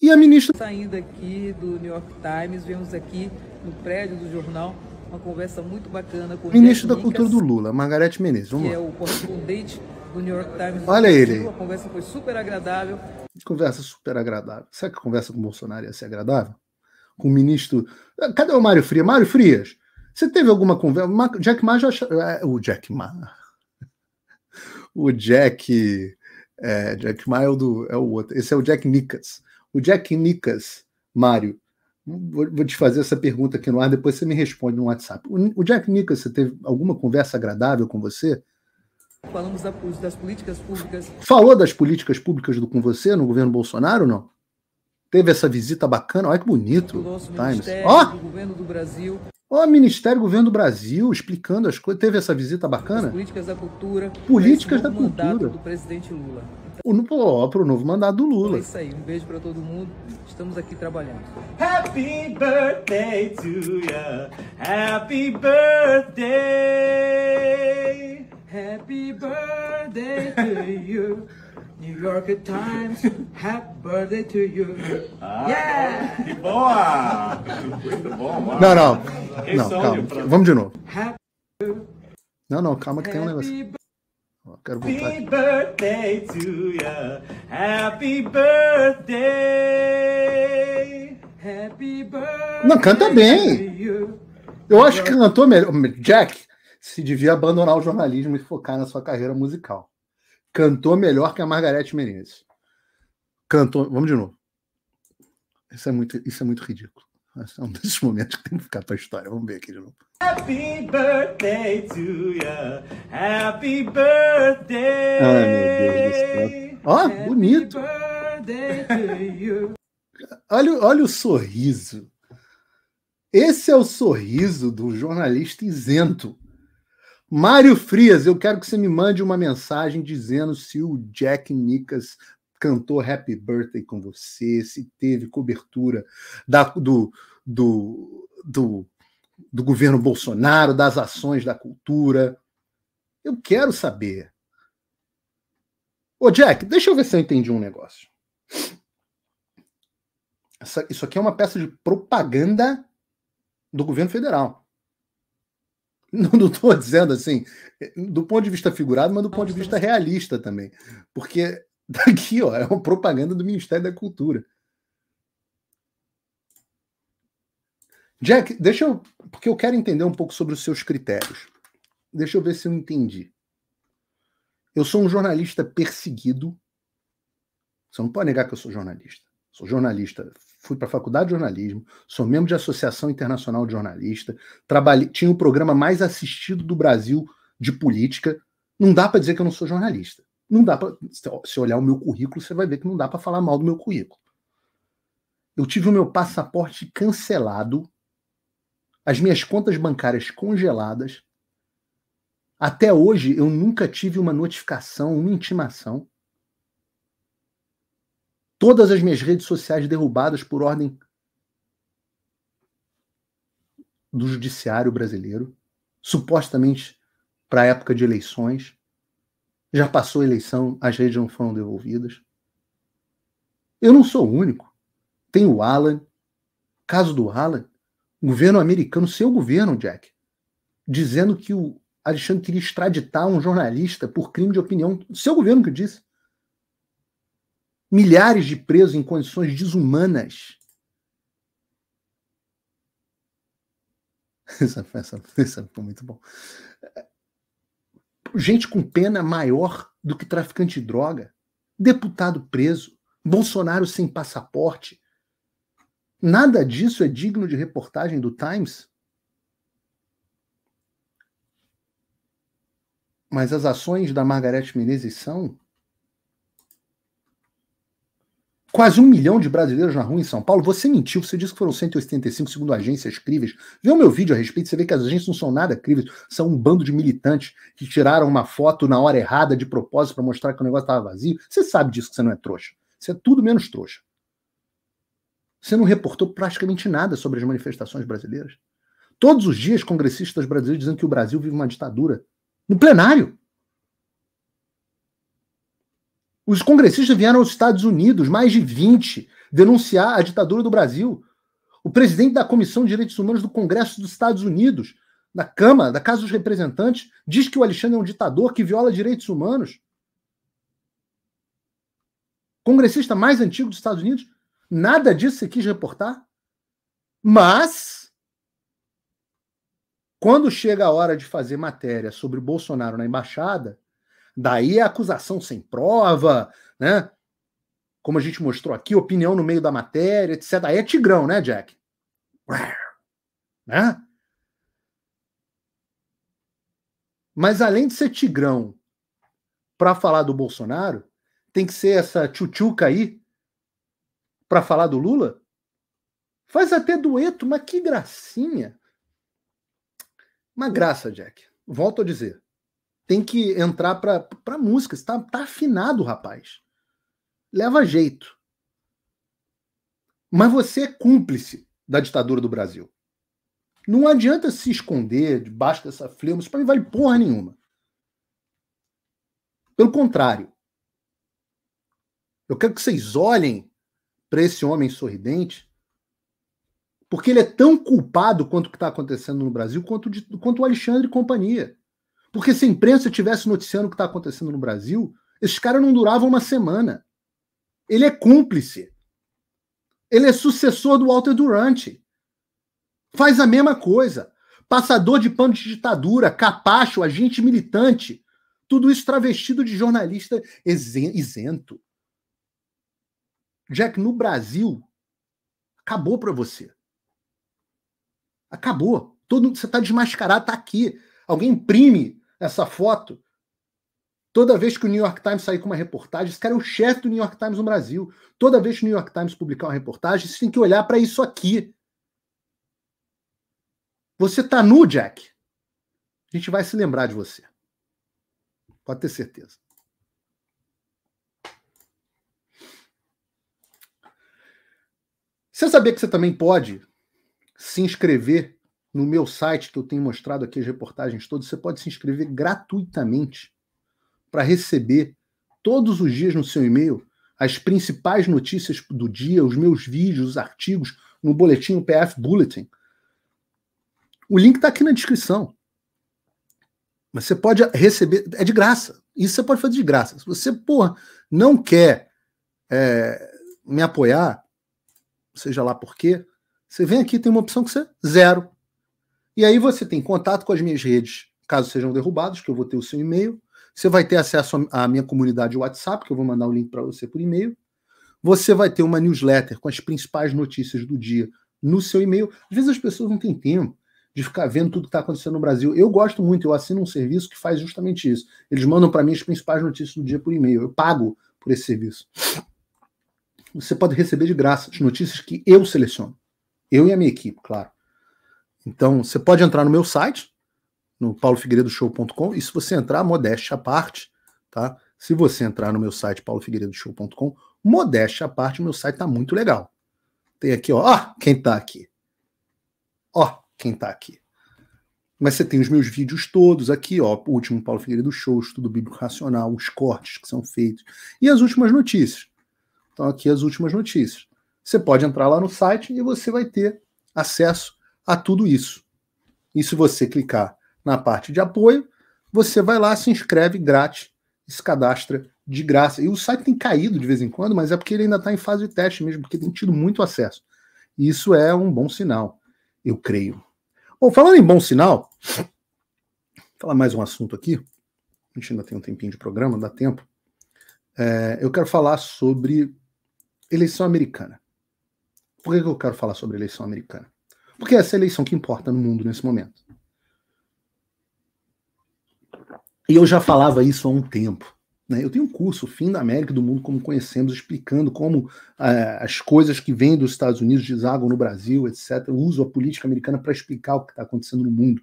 e a ministra. Saindo aqui do New York Times, viemos aqui no prédio do jornal uma conversa muito bacana com Ministro da Nicas, Cultura do Lula, Margarete Menezes. Vamos que lá. é o correspondente do New York Times. Olha então, ele. A conversa foi super agradável. Conversa super agradável. Será que conversa com o Bolsonaro ia ser agradável? Com o ministro. Ah, cadê o Mário Frias? Mário Frias, você teve alguma conversa? Jack Ma já. É, o Jack Ma. O Jack. É, Jack Ma é o, do, é o outro. Esse é o Jack Nicas. O Jack Nicas, Mário, Vou, te fazer essa pergunta aqui no ar, depois você me responde no WhatsApp. O, Jack Jack Nicholson teve alguma conversa agradável com você? Falamos das políticas públicas. Falou das políticas públicas do, com você no governo Bolsonaro ou não? Teve essa visita bacana, olha que bonito. O nosso Times. Ó! Do governo do Brasil. Ó, Ministério Governo do Brasil explicando as coisas. Teve essa visita bacana? As políticas da cultura. Políticas da cultura. do presidente Lula no próprio novo mandato do Lula. É isso aí, um beijo para todo mundo. Estamos aqui trabalhando. Happy birthday to you. Happy birthday. Happy birthday to you. New York Times, happy birthday to you. Ah, yeah! Que boa! Muito bom, mano. Não, não. não calma. Vamos de novo. Happy não, não, calma que tem um negócio. Quero voltar Happy birthday to you. Happy birthday. Happy birthday. Não, canta bem. Eu acho que cantou melhor. Jack se devia abandonar o jornalismo e focar na sua carreira musical. Cantou melhor que a Margareth Menezes. Cantou. Vamos de novo. Isso é muito, isso é muito ridículo. É um desses momentos que tem que ficar para a história. Vamos ver aqui de novo. Happy birthday to you. Happy birthday. Ai, meu Deus do céu. Ó, oh, bonito. olha, olha o sorriso. Esse é o sorriso do jornalista isento. Mário Frias, eu quero que você me mande uma mensagem dizendo se o Jack Nicas cantou Happy Birthday com você, se teve cobertura da, do, do, do, do governo Bolsonaro, das ações da cultura. Eu quero saber. Ô, Jack, deixa eu ver se eu entendi um negócio. Essa, isso aqui é uma peça de propaganda do governo federal. Não estou dizendo assim, do ponto de vista figurado, mas do ponto de vista realista também. Porque Daqui, ó, é uma propaganda do Ministério da Cultura. Jack, deixa eu. Porque eu quero entender um pouco sobre os seus critérios. Deixa eu ver se eu entendi. Eu sou um jornalista perseguido. Você não pode negar que eu sou jornalista. Sou jornalista, fui para a faculdade de jornalismo, sou membro de Associação Internacional de Jornalista, trabalhei, tinha o programa mais assistido do Brasil de política. Não dá para dizer que eu não sou jornalista. Não dá para se olhar o meu currículo, você vai ver que não dá para falar mal do meu currículo. Eu tive o meu passaporte cancelado, as minhas contas bancárias congeladas. Até hoje eu nunca tive uma notificação, uma intimação. Todas as minhas redes sociais derrubadas por ordem do judiciário brasileiro, supostamente para a época de eleições. Já passou a eleição, as redes não foram devolvidas. Eu não sou o único. Tem o Alan. Caso do Alan, o governo americano, seu governo, Jack, dizendo que o Alexandre queria extraditar um jornalista por crime de opinião. Seu governo que disse. Milhares de presos em condições desumanas. Essa, essa, essa foi muito bom gente com pena maior do que traficante de droga, deputado preso, Bolsonaro sem passaporte. Nada disso é digno de reportagem do Times. Mas as ações da Margareth Menezes são? quase um milhão de brasileiros na rua em São Paulo. Você mentiu, você disse que foram 185, segundo agências críveis. Vê o meu vídeo a respeito, você vê que as agências não são nada críveis, são um bando de militantes que tiraram uma foto na hora errada de propósito para mostrar que o negócio estava vazio. Você sabe disso que você não é trouxa. Você é tudo menos trouxa. Você não reportou praticamente nada sobre as manifestações brasileiras. Todos os dias, congressistas brasileiros dizendo que o Brasil vive uma ditadura. No plenário. Os congressistas vieram aos Estados Unidos, mais de 20, denunciar a ditadura do Brasil. O presidente da Comissão de Direitos Humanos do Congresso dos Estados Unidos, da Câmara, da Casa dos Representantes, diz que o Alexandre é um ditador que viola direitos humanos. Congressista mais antigo dos Estados Unidos, nada disso você quis reportar. Mas, quando chega a hora de fazer matéria sobre o Bolsonaro na embaixada, Daí a acusação sem prova, né? Como a gente mostrou aqui, opinião no meio da matéria, etc. Daí é tigrão, né, Jack? Né? Mas além de ser tigrão para falar do Bolsonaro, tem que ser essa tchutchuca aí para falar do Lula? Faz até dueto, mas que gracinha. Uma graça, Jack. Volto a dizer tem que entrar pra, pra música. Você tá, tá afinado, rapaz. Leva jeito. Mas você é cúmplice da ditadura do Brasil. Não adianta se esconder debaixo dessa flema, isso pra mim vale porra nenhuma. Pelo contrário. Eu quero que vocês olhem para esse homem sorridente, porque ele é tão culpado quanto o que está acontecendo no Brasil, quanto, de, quanto o Alexandre e companhia. Porque se a imprensa tivesse noticiando o que está acontecendo no Brasil, esses caras não duravam uma semana. Ele é cúmplice. Ele é sucessor do Walter Durante. Faz a mesma coisa. Passador de pano de ditadura, capacho, agente militante. Tudo isso travestido de jornalista isento. Jack, no Brasil, acabou para você. Acabou. Todo, você está desmascarado, está aqui. Alguém imprime essa foto toda vez que o New York Times sair com uma reportagem. Esse cara é o chefe do New York Times no Brasil. Toda vez que o New York Times publicar uma reportagem, você tem que olhar para isso aqui. Você tá nu, Jack. A gente vai se lembrar de você. Pode ter certeza. Você sabia que você também pode se inscrever no meu site, que eu tenho mostrado aqui as reportagens todas, você pode se inscrever gratuitamente para receber todos os dias no seu e-mail as principais notícias do dia, os meus vídeos, os artigos, no boletim o PF Bulletin. O link está aqui na descrição. Mas você pode receber, é de graça. Isso você pode fazer de graça. Se você, porra, não quer é, me apoiar, seja lá por quê, você vem aqui, tem uma opção que você zero. E aí você tem contato com as minhas redes, caso sejam derrubados, que eu vou ter o seu e-mail. Você vai ter acesso à minha comunidade WhatsApp, que eu vou mandar o link para você por e-mail. Você vai ter uma newsletter com as principais notícias do dia no seu e-mail. Às vezes as pessoas não têm tempo de ficar vendo tudo que está acontecendo no Brasil. Eu gosto muito, eu assino um serviço que faz justamente isso. Eles mandam para mim as principais notícias do dia por e-mail. Eu pago por esse serviço. Você pode receber de graça as notícias que eu seleciono. Eu e a minha equipe, claro. Então, você pode entrar no meu site, no paulofigueiredoshow.com, e se você entrar, modéstia à parte, tá? Se você entrar no meu site, paulofigueiredoshow.com, modéstia à parte, meu site tá muito legal. Tem aqui, ó, ó quem tá aqui. Ó, quem tá aqui. Mas você tem os meus vídeos todos aqui, ó, o último Paulo Figueiredo Show, Estudo Bíblico Racional, os cortes que são feitos e as últimas notícias. Então aqui as últimas notícias. Você pode entrar lá no site e você vai ter acesso a tudo isso. E se você clicar na parte de apoio, você vai lá, se inscreve grátis, se cadastra de graça. E o site tem caído de vez em quando, mas é porque ele ainda está em fase de teste mesmo, porque tem tido muito acesso. E isso é um bom sinal, eu creio. Bom, falando em bom sinal, vou falar mais um assunto aqui. A gente ainda tem um tempinho de programa, dá tempo. É, eu quero falar sobre eleição americana. Por que, que eu quero falar sobre eleição americana? Porque essa é a eleição que importa no mundo nesse momento. E eu já falava isso há um tempo. Né? Eu tenho um curso, Fim da América e do Mundo Como Conhecemos, explicando como é, as coisas que vêm dos Estados Unidos desagam no Brasil, etc. Eu uso a política americana para explicar o que está acontecendo no mundo.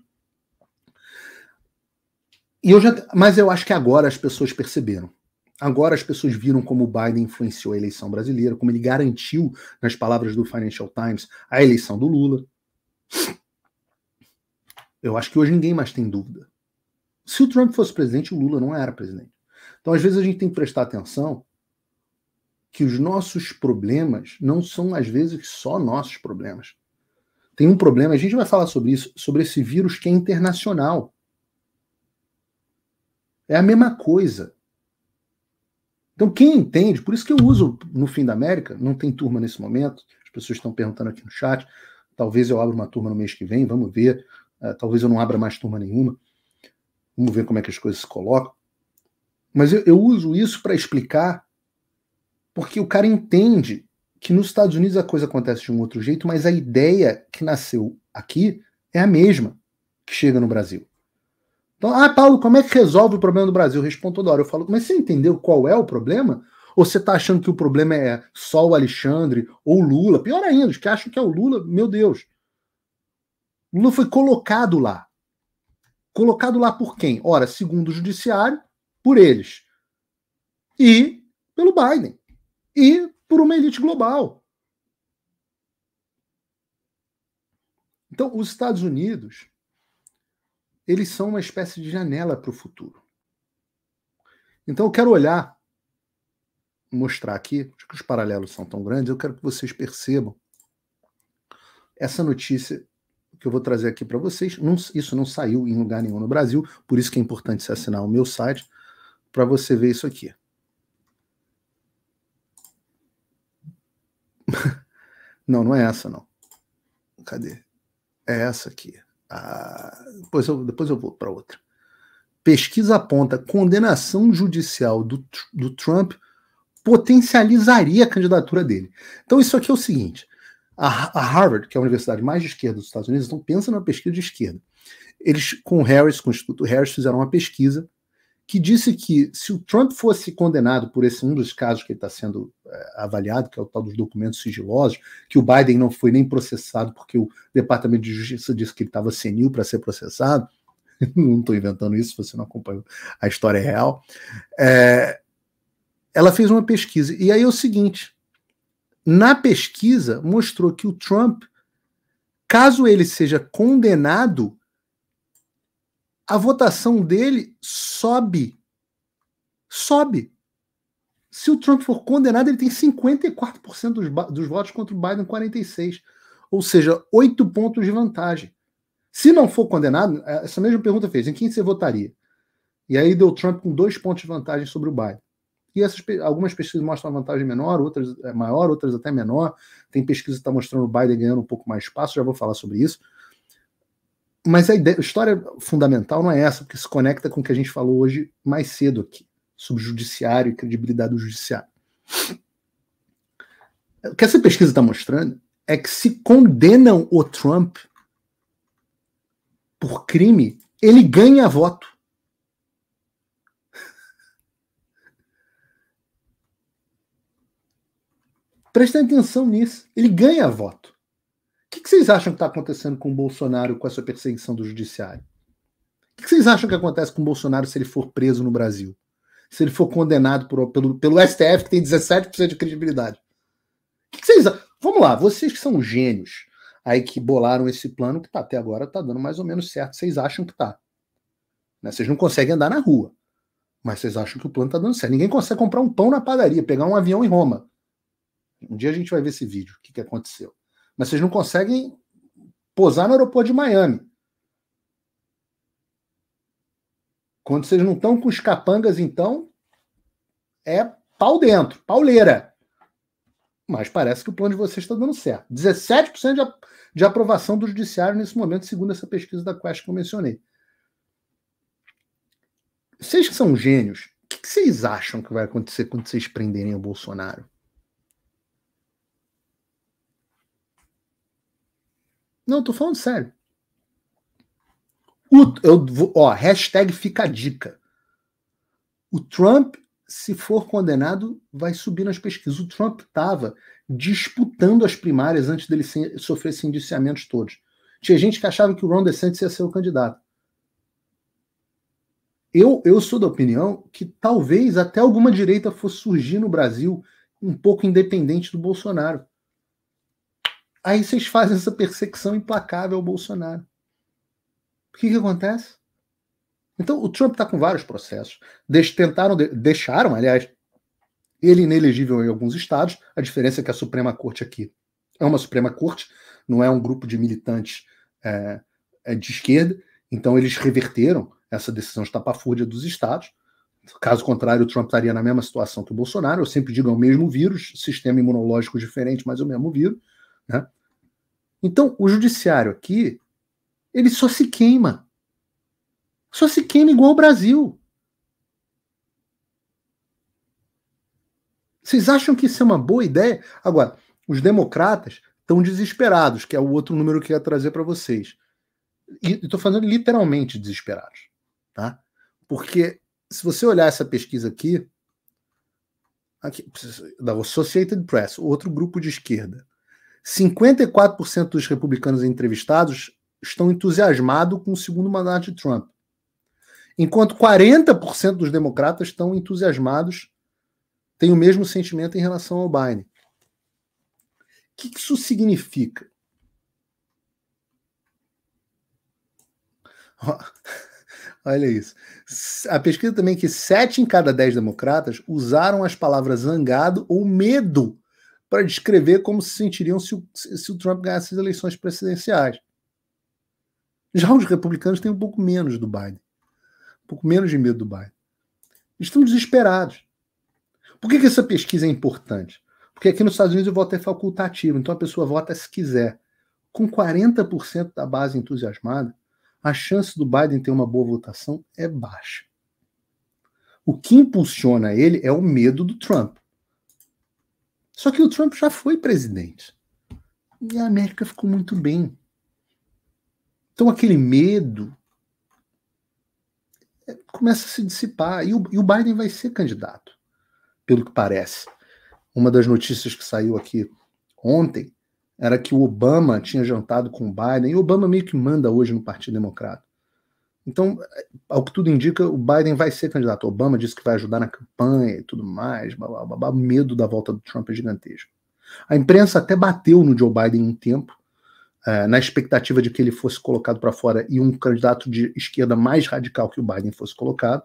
E eu já, mas eu acho que agora as pessoas perceberam. Agora as pessoas viram como o Biden influenciou a eleição brasileira, como ele garantiu, nas palavras do Financial Times, a eleição do Lula. Eu acho que hoje ninguém mais tem dúvida. Se o Trump fosse presidente, o Lula não era presidente. Então, às vezes, a gente tem que prestar atenção que os nossos problemas não são, às vezes, só nossos problemas. Tem um problema, a gente vai falar sobre isso, sobre esse vírus que é internacional. É a mesma coisa. Então, quem entende, por isso que eu uso no fim da América, não tem turma nesse momento, as pessoas estão perguntando aqui no chat, Talvez eu abra uma turma no mês que vem, vamos ver. Uh, talvez eu não abra mais turma nenhuma. Vamos ver como é que as coisas se colocam. Mas eu, eu uso isso para explicar porque o cara entende que nos Estados Unidos a coisa acontece de um outro jeito, mas a ideia que nasceu aqui é a mesma que chega no Brasil. Então, ah, Paulo, como é que resolve o problema do Brasil? Eu respondo toda hora. Eu falo, mas você entendeu qual é o problema? Ou você está achando que o problema é só o Alexandre ou o Lula? Pior ainda, os que acham que é o Lula, meu Deus. Lula foi colocado lá. Colocado lá por quem? Ora, segundo o judiciário, por eles. E pelo Biden. E por uma elite global. Então, os Estados Unidos, eles são uma espécie de janela para o futuro. Então, eu quero olhar mostrar aqui, acho que os paralelos são tão grandes, eu quero que vocês percebam essa notícia que eu vou trazer aqui para vocês. Não, isso não saiu em lugar nenhum no Brasil, por isso que é importante se assinar o meu site para você ver isso aqui. Não, não é essa, não. Cadê? É essa aqui. Ah, depois, eu, depois eu vou para outra. Pesquisa aponta condenação judicial do, do Trump potencializaria a candidatura dele. Então, isso aqui é o seguinte: a, Harvard, que é a universidade mais de esquerda dos Estados Unidos, então pensa numa pesquisa de esquerda. Eles, com o Harris, com o Instituto Harris, fizeram uma pesquisa que disse que se o Trump fosse condenado por esse um dos casos que ele está sendo é, avaliado, que é o tal dos documentos sigilosos, que o Biden não foi nem processado porque o Departamento de Justiça disse que ele estava senil para ser processado, não estou inventando isso, você não acompanhou a história real, é, ela fez uma pesquisa. E aí é o seguinte: na pesquisa mostrou que o Trump, caso ele seja condenado, a votação dele sobe. Sobe. Se o Trump for condenado, ele tem 54% dos, dos votos contra o Biden, 46%. Ou seja, oito pontos de vantagem. Se não for condenado, é, essa mesma pergunta fez: em quem você votaria? E aí deu Trump com dois pontos de vantagem sobre o Biden essas, algumas pesquisas mostram uma vantagem menor, outras é maior, outras até menor. Tem pesquisa que está mostrando o Biden ganhando um pouco mais espaço, já vou falar sobre isso. Mas a, ideia, a história fundamental não é essa, porque se conecta com o que a gente falou hoje mais cedo aqui, sobre judiciário e credibilidade do judiciário. O que essa pesquisa está mostrando é que se condenam o Trump por crime, ele ganha voto. Prestem atenção nisso. Ele ganha voto. O que, vocês acham que está acontecendo com o Bolsonaro com essa perseguição do judiciário? O que, vocês acham que acontece com o Bolsonaro se ele for preso no Brasil? Se ele for condenado por, pelo, pelo STF, que tem 17% de credibilidade? O que, vocês acham? Vamos lá, vocês que são gênios aí que bolaram esse plano, que tá, até agora está dando mais ou menos certo, vocês acham que está. Né? Vocês não conseguem andar na rua, mas vocês acham que o plano está dando certo. Ninguém consegue comprar um pão na padaria, pegar um avião em Roma. Um dia a gente vai ver esse vídeo, o que, que aconteceu. Mas vocês não conseguem pousar no aeroporto de Miami. Quando vocês não estão com os capangas, então, é pau dentro, pauleira. Mas parece que o plano de vocês está dando certo. 17% de, de aprovação do judiciário nesse momento, segundo essa pesquisa da Quest que eu mencionei. Vocês que são gênios, o que, que vocês acham que vai acontecer quando vocês prenderem o Bolsonaro? Não, tô falando sério. O, eu, ó, hashtag fica a dica. O Trump, se for condenado, vai subir nas pesquisas. O Trump estava disputando as primárias antes dele sofrer esses indiciamentos todos. Tinha gente que achava que o Ron DeSantis ia ser o candidato. Eu, eu sou da opinião que talvez até alguma direita fosse surgir no Brasil um pouco independente do Bolsonaro. Aí vocês fazem essa perseguição implacável ao Bolsonaro. O que, que acontece? Então, o Trump está com vários processos. Deix tentaram, de deixaram, aliás, ele inelegível em alguns estados. A diferença é que a Suprema Corte aqui é uma Suprema Corte, não é um grupo de militantes é, é, de esquerda. Então, eles reverteram essa decisão de tapafúrdia dos estados. Caso contrário, o Trump estaria na mesma situação que o Bolsonaro. Eu sempre digo, é o mesmo vírus, sistema imunológico diferente, mas é o mesmo vírus. Né? Então, o judiciário aqui, ele só se queima. Só se queima igual o Brasil. Vocês acham que isso é uma boa ideia? Agora, os democratas estão desesperados, que é o outro número que eu ia trazer para vocês. E estou falando literalmente desesperados, tá? Porque se você olhar essa pesquisa aqui, aqui da Associated Press, outro grupo de esquerda, 54% dos republicanos entrevistados estão entusiasmados com o segundo mandato de Trump, enquanto 40% dos democratas estão entusiasmados, têm o mesmo sentimento em relação ao Biden. O que isso significa? Olha isso. A pesquisa também é que 7 em cada 10 democratas usaram as palavras zangado ou medo para descrever como se sentiriam se o, se o Trump ganhasse as eleições presidenciais. Já os republicanos têm um pouco menos do Biden, um pouco menos de medo do Biden. Estão desesperados. Por que, que essa pesquisa é importante? Porque aqui nos Estados Unidos o voto é facultativo, então a pessoa vota se quiser. Com 40% da base entusiasmada, a chance do Biden ter uma boa votação é baixa. O que impulsiona ele é o medo do Trump. Só que o Trump já foi presidente. E a América ficou muito bem. Então aquele medo é, começa a se dissipar. E o, e o Biden vai ser candidato, pelo que parece. Uma das notícias que saiu aqui ontem era que o Obama tinha jantado com o Biden, e o Obama meio que manda hoje no Partido Democrata. Então, ao que tudo indica, o Biden vai ser candidato. O Obama disse que vai ajudar na campanha e tudo mais, blá, blá, blá, o medo da volta do Trump é gigantesco. A imprensa até bateu no Joe Biden um tempo, é, na expectativa de que ele fosse colocado para fora e um candidato de esquerda mais radical que o Biden fosse colocado.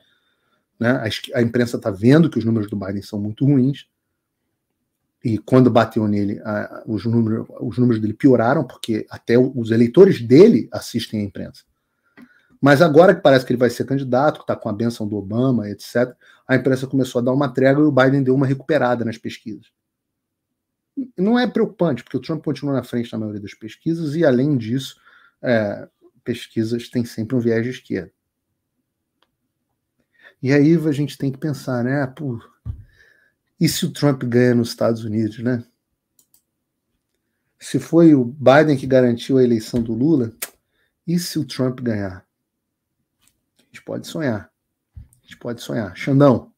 Né? A, a imprensa está vendo que os números do Biden são muito ruins. E quando bateu nele, os, números, os números dele pioraram, porque até os eleitores dele assistem à imprensa. Mas agora que parece que ele vai ser candidato, que está com a benção do Obama, etc., a imprensa começou a dar uma trégua e o Biden deu uma recuperada nas pesquisas. Não é preocupante, porque o Trump continua na frente na maioria das pesquisas, e além disso, é, pesquisas têm sempre um viés de esquerda. E aí a gente tem que pensar, né? Ah, pô, e se o Trump ganha nos Estados Unidos, né? Se foi o Biden que garantiu a eleição do Lula, e se o Trump ganhar? gente pode sonhar. A gente pode sonhar. Xandão,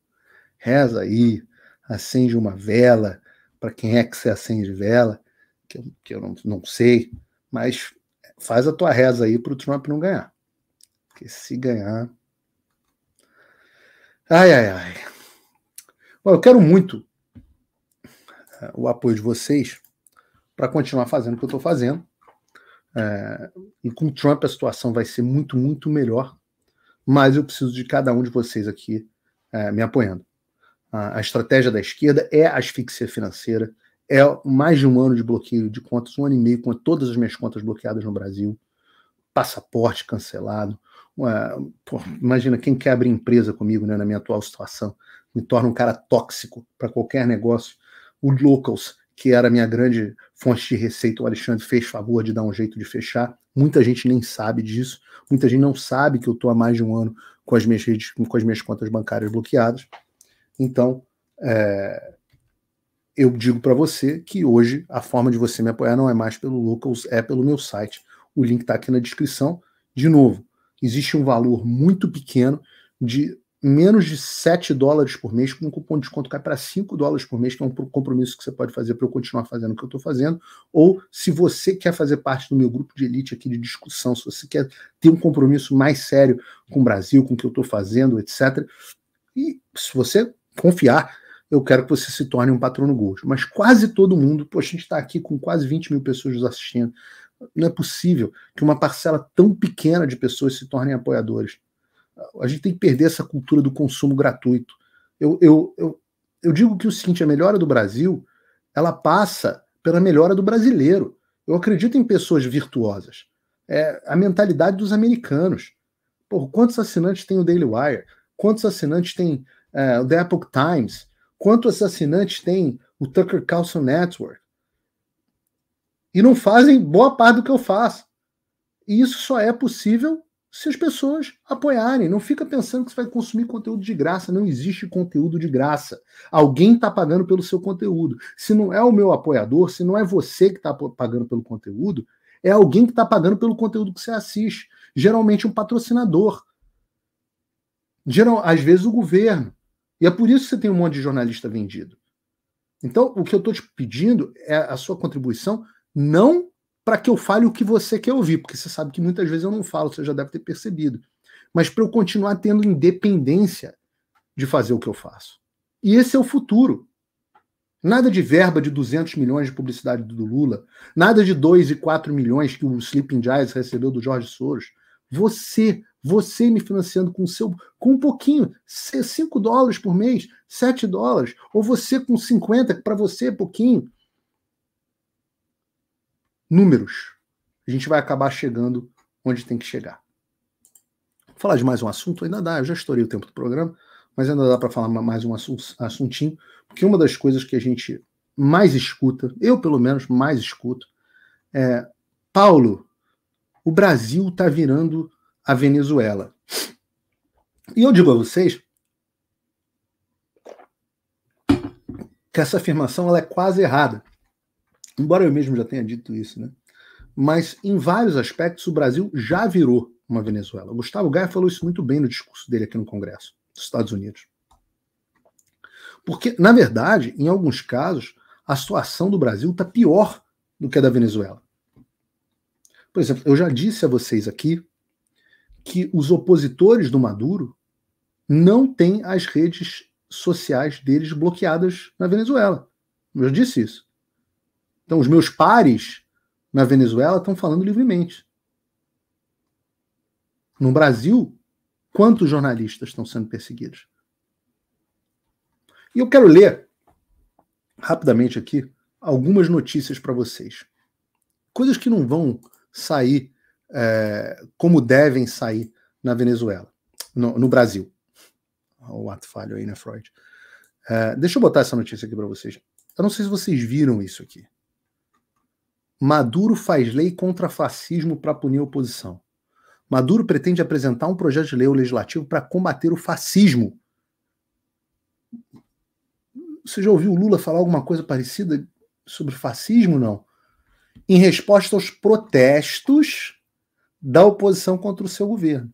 reza aí, acende uma vela. Para quem é que você acende vela, que eu, que eu não, não sei, mas faz a tua reza aí para o Trump não ganhar. Porque se ganhar. Ai, ai, ai. Bom, eu quero muito eh, o apoio de vocês para continuar fazendo o que eu estou fazendo. É, e com Trump a situação vai ser muito, muito melhor mas eu preciso de cada um de vocês aqui é, me apoiando. A, estratégia da esquerda é asfixia financeira, é mais de um ano de bloqueio de contas, um ano e meio com todas as minhas contas bloqueadas no Brasil, passaporte cancelado. Uh, imagina quem quer abrir empresa comigo né, na minha atual situação, me torna um cara tóxico para qualquer negócio. O Locals que era a minha grande fonte de receita, o Alexandre fez favor de dar um jeito de fechar. Muita gente nem sabe disso, muita gente não sabe que eu estou há mais de um ano com as minhas redes, com as minhas contas bancárias bloqueadas. Então, é, eu digo para você que hoje a forma de você me apoiar não é mais pelo Locals, é pelo meu site. O link está aqui na descrição. De novo, existe um valor muito pequeno de menos de 7 dólares por mês, com um cupom de desconto cai para 5 dólares por mês, que é um compromisso que você pode fazer para eu continuar fazendo o que eu estou fazendo. Ou se você quer fazer parte do meu grupo de elite aqui de discussão, se você quer ter um compromisso mais sério com o Brasil, com o que eu estou fazendo, etc. E se você confiar, eu quero que você se torne um patrono Gold. Mas quase todo mundo, poxa, a gente está aqui com quase 20 mil pessoas nos assistindo. Não é possível que uma parcela tão pequena de pessoas se tornem apoiadores. A gente tem que perder essa cultura do consumo gratuito. Eu, eu, eu, eu digo que o seguinte: a melhora do Brasil ela passa pela melhora do brasileiro. Eu acredito em pessoas virtuosas. É a mentalidade dos americanos. Por quantos assinantes tem o Daily Wire? Quantos assinantes tem é, o The Epoch Times? Quantos assinantes tem o Tucker Carlson Network? E não fazem boa parte do que eu faço. E isso só é possível se as pessoas apoiarem. Não fica pensando que você vai consumir conteúdo de graça. Não existe conteúdo de graça. Alguém está pagando pelo seu conteúdo. Se não é o meu apoiador, se não é você que está pagando pelo conteúdo, é alguém que está pagando pelo conteúdo que você assiste. Geralmente um patrocinador. Geral, às vezes o governo. E é por isso que você tem um monte de jornalista vendido. Então, o que eu estou te pedindo é a sua contribuição não para que eu fale o que você quer ouvir, porque você sabe que muitas vezes eu não falo, você já deve ter percebido. Mas para eu continuar tendo independência de fazer o que eu faço. E esse é o futuro. Nada de verba de 200 milhões de publicidade do Lula, nada de 2 e 4 milhões que o Sleeping Giants recebeu do Jorge Soros. Você, você me financiando com seu com um pouquinho, 5 dólares por mês, 7 dólares, ou você com 50, para você é pouquinho, números, a gente vai acabar chegando onde tem que chegar. Vou falar de mais um assunto, ainda dá, eu já estourei o tempo do programa, mas ainda dá para falar mais um assuntinho, porque uma das coisas que a gente mais escuta, eu pelo menos mais escuto, é Paulo, o Brasil está virando a Venezuela. E eu digo a vocês que essa afirmação ela é quase errada. Embora eu mesmo já tenha dito isso, né? Mas em vários aspectos o Brasil já virou uma Venezuela. O Gustavo Gaia falou isso muito bem no discurso dele aqui no Congresso dos Estados Unidos. Porque, na verdade, em alguns casos, a situação do Brasil está pior do que a da Venezuela. Por exemplo, eu já disse a vocês aqui que os opositores do Maduro não têm as redes sociais deles bloqueadas na Venezuela. Eu já disse isso. Então, os meus pares na Venezuela estão falando livremente. No Brasil, quantos jornalistas estão sendo perseguidos? E eu quero ler rapidamente aqui algumas notícias para vocês. Coisas que não vão sair é, como devem sair na Venezuela, no, no Brasil. O ato falho aí, né, Freud? É, deixa eu botar essa notícia aqui para vocês. Eu não sei se vocês viram isso aqui. Maduro faz lei contra fascismo para punir a oposição. Maduro pretende apresentar um projeto de lei ou legislativo para combater o fascismo. Você já ouviu o Lula falar alguma coisa parecida sobre fascismo, não? Em resposta aos protestos da oposição contra o seu governo.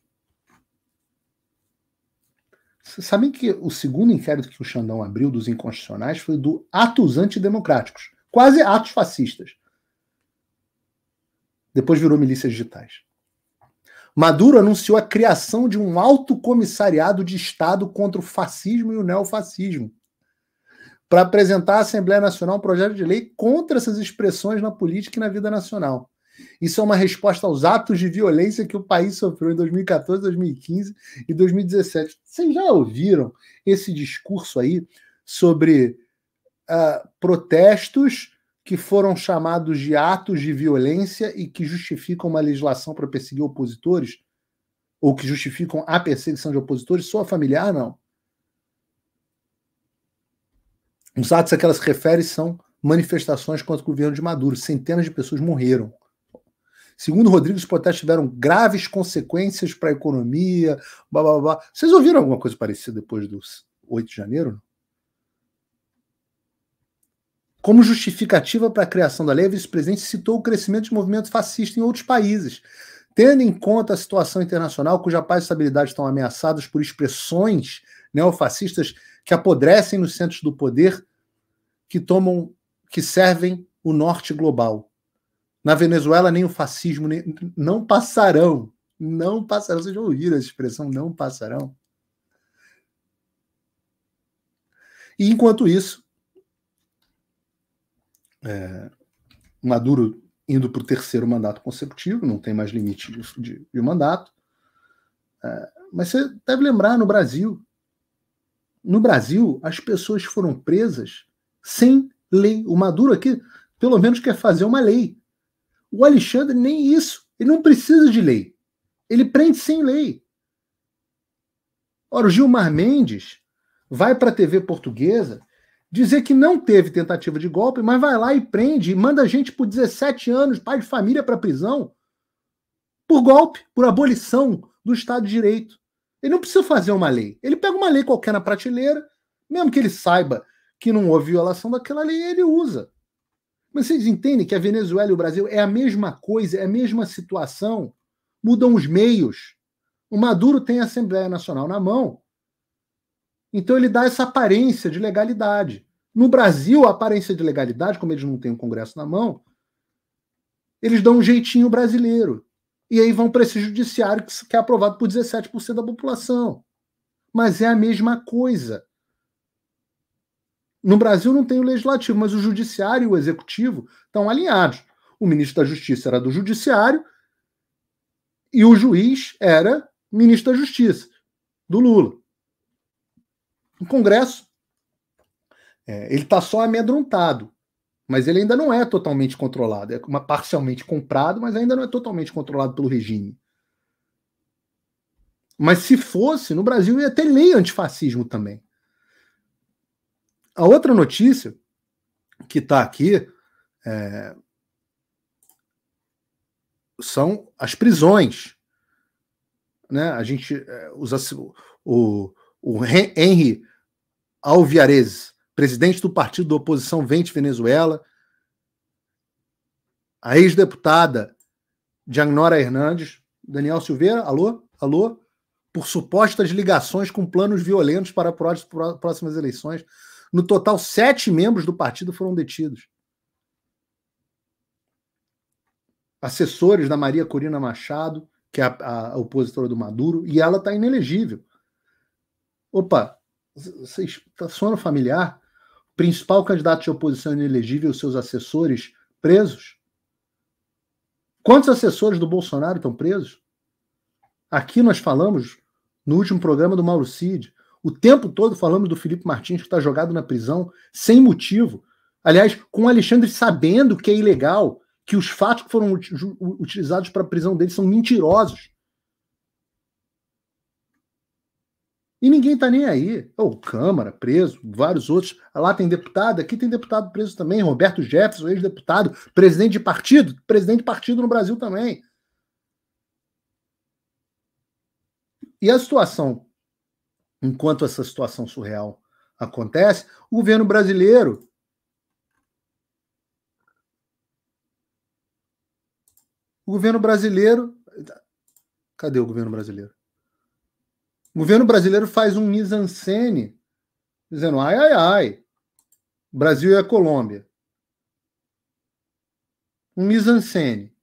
Vocês sabem que o segundo inquérito que o Xandão abriu dos inconstitucionais foi do atos antidemocráticos, quase atos fascistas. Depois virou milícias digitais. Maduro anunciou a criação de um alto comissariado de Estado contra o fascismo e o neofascismo, para apresentar à Assembleia Nacional um projeto de lei contra essas expressões na política e na vida nacional. Isso é uma resposta aos atos de violência que o país sofreu em 2014, 2015 e 2017. Vocês já ouviram esse discurso aí sobre uh, protestos que foram chamados de atos de violência e que justificam uma legislação para perseguir opositores, ou que justificam a perseguição de opositores, só a familiar, não. Os atos a que ela se refere são manifestações contra o governo de Maduro. Centenas de pessoas morreram. Segundo Rodrigo os protestos tiveram graves consequências para a economia, blá blá blá. Vocês ouviram alguma coisa parecida depois do 8 de janeiro? Como justificativa para a criação da lei, a vice-presidente citou o crescimento de movimentos fascistas em outros países, tendo em conta a situação internacional cuja paz e estabilidade estão ameaçadas por expressões neofascistas que apodrecem nos centros do poder que tomam que servem o norte global. Na Venezuela, nem o fascismo nem, não passarão. Não passarão. Vocês já ouviram essa expressão? Não passarão. E enquanto isso, é, Maduro indo para o terceiro mandato consecutivo, não tem mais limite de, de, de mandato. É, mas você deve lembrar no Brasil. No Brasil, as pessoas foram presas sem lei. O Maduro aqui, pelo menos, quer fazer uma lei. O Alexandre, nem isso. Ele não precisa de lei. Ele prende sem lei. Ora, o Gilmar Mendes vai para a TV portuguesa dizer que não teve tentativa de golpe, mas vai lá e prende e manda gente por 17 anos, pai de família, para prisão por golpe, por abolição do Estado de Direito. Ele não precisa fazer uma lei. Ele pega uma lei qualquer na prateleira, mesmo que ele saiba que não houve violação daquela lei, ele usa. Mas vocês entendem que a Venezuela e o Brasil é a mesma coisa, é a mesma situação, mudam os meios. O Maduro tem a Assembleia Nacional na mão então ele dá essa aparência de legalidade. No Brasil, a aparência de legalidade, como eles não têm o Congresso na mão, eles dão um jeitinho brasileiro. E aí vão para esse judiciário que é aprovado por 17% da população. Mas é a mesma coisa. No Brasil não tem o legislativo, mas o judiciário e o executivo estão alinhados. O ministro da Justiça era do judiciário e o juiz era ministro da Justiça, do Lula. O Congresso, é, ele está só amedrontado, mas ele ainda não é totalmente controlado. É uma, parcialmente comprado, mas ainda não é totalmente controlado pelo regime. Mas se fosse, no Brasil ia ter lei antifascismo também. A outra notícia que está aqui é, são as prisões. Né? A gente, é, os, o, o Henry Alviarez, presidente do partido da oposição Vente Venezuela, a ex-deputada Diagnora Hernandes, Daniel Silveira, alô? Alô? Por supostas ligações com planos violentos para próximas eleições. No total, sete membros do partido foram detidos. Assessores da Maria Corina Machado, que é a, a, a opositora do Maduro, e ela está inelegível. Opa, está sono familiar? O principal candidato de oposição inelegível e seus assessores presos? Quantos assessores do Bolsonaro estão presos? Aqui nós falamos, no último programa do Mauro Cid, o tempo todo falamos do Felipe Martins que está jogado na prisão sem motivo. Aliás, com o Alexandre sabendo que é ilegal, que os fatos que foram utilizados para a prisão dele são mentirosos. E ninguém tá nem aí. O oh, Câmara, preso, vários outros. Lá tem deputado, aqui tem deputado preso também. Roberto Jefferson, ex-deputado, presidente de partido, presidente de partido no Brasil também. E a situação, enquanto essa situação surreal acontece, o governo brasileiro o governo brasileiro cadê o governo brasileiro? O governo brasileiro faz um mise-en-scène dizendo ai, ai, ai, Brasil e a Colômbia. Um mise-en-scène.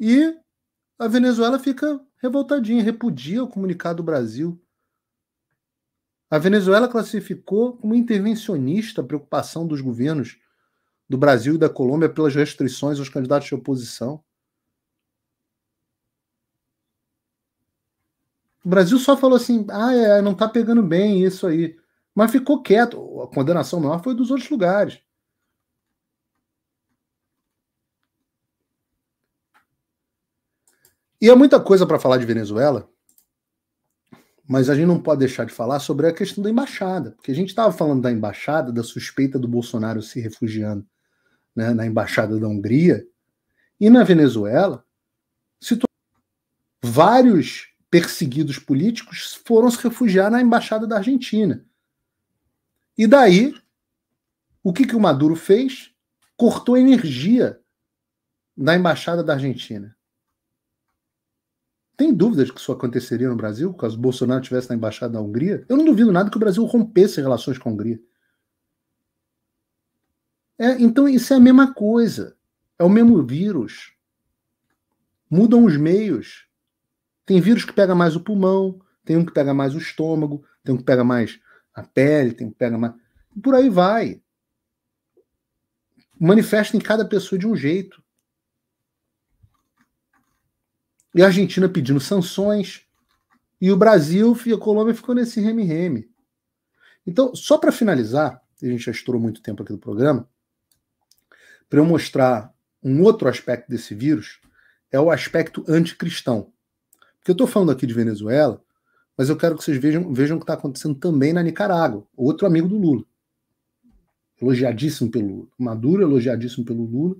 E a Venezuela fica revoltadinha, repudia o comunicado do Brasil. A Venezuela classificou como intervencionista a preocupação dos governos do Brasil e da Colômbia pelas restrições aos candidatos de oposição. O Brasil só falou assim: ah, é, não tá pegando bem isso aí. Mas ficou quieto. A condenação maior foi dos outros lugares. E há é muita coisa para falar de Venezuela, mas a gente não pode deixar de falar sobre a questão da embaixada, porque a gente estava falando da embaixada, da suspeita do Bolsonaro se refugiando né, na embaixada da Hungria, e na Venezuela vários perseguidos políticos foram se refugiar na embaixada da Argentina. E daí, o que, que o Maduro fez? Cortou energia na embaixada da Argentina. Tem dúvidas que isso aconteceria no Brasil, caso Bolsonaro estivesse na embaixada da Hungria? Eu não duvido nada que o Brasil rompesse relações com a Hungria. É, então, isso é a mesma coisa. É o mesmo vírus. Mudam os meios, tem vírus que pega mais o pulmão, tem um que pega mais o estômago, tem um que pega mais a pele, tem um que pega mais. por aí vai. Manifesta em cada pessoa de um jeito. E a Argentina pedindo sanções, e o Brasil e a Colômbia ficou nesse reme-reme. Então, só para finalizar, a gente já estourou muito tempo aqui do programa, para eu mostrar um outro aspecto desse vírus, é o aspecto anticristão. Porque eu estou falando aqui de Venezuela, mas eu quero que vocês vejam, vejam o que está acontecendo também na Nicarágua, outro amigo do Lula. Elogiadíssimo pelo Lula. Maduro, elogiadíssimo pelo Lula.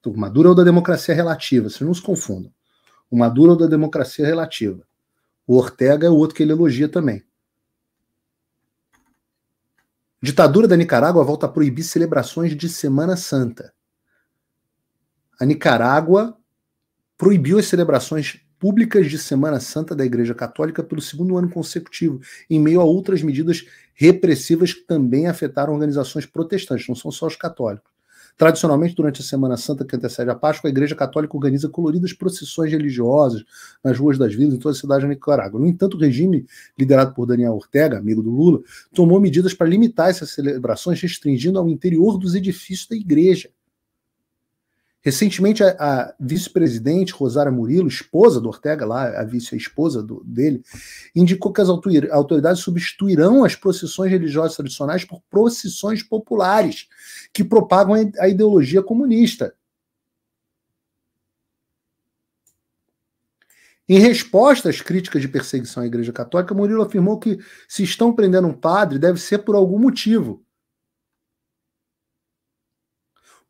Então, Maduro é o da democracia relativa, vocês não se confundam. O Maduro é o da democracia relativa. O Ortega é o outro que ele elogia também. Ditadura da Nicarágua volta a proibir celebrações de Semana Santa. A Nicarágua proibiu as celebrações públicas de Semana Santa da Igreja Católica pelo segundo ano consecutivo, em meio a outras medidas repressivas que também afetaram organizações protestantes, não são só os católicos. Tradicionalmente, durante a Semana Santa que antecede a Páscoa, a Igreja Católica organiza coloridas procissões religiosas nas ruas das vilas em toda a cidade da Nicarágua. No entanto, o regime liderado por Daniel Ortega, amigo do Lula, tomou medidas para limitar essas celebrações, restringindo ao interior dos edifícios da igreja. Recentemente, a, a vice-presidente Rosara Murilo, esposa do Ortega, lá, a vice-esposa dele, indicou que as autoridades substituirão as procissões religiosas tradicionais por procissões populares que propagam a ideologia comunista. Em resposta às críticas de perseguição à Igreja Católica, Murilo afirmou que se estão prendendo um padre, deve ser por algum motivo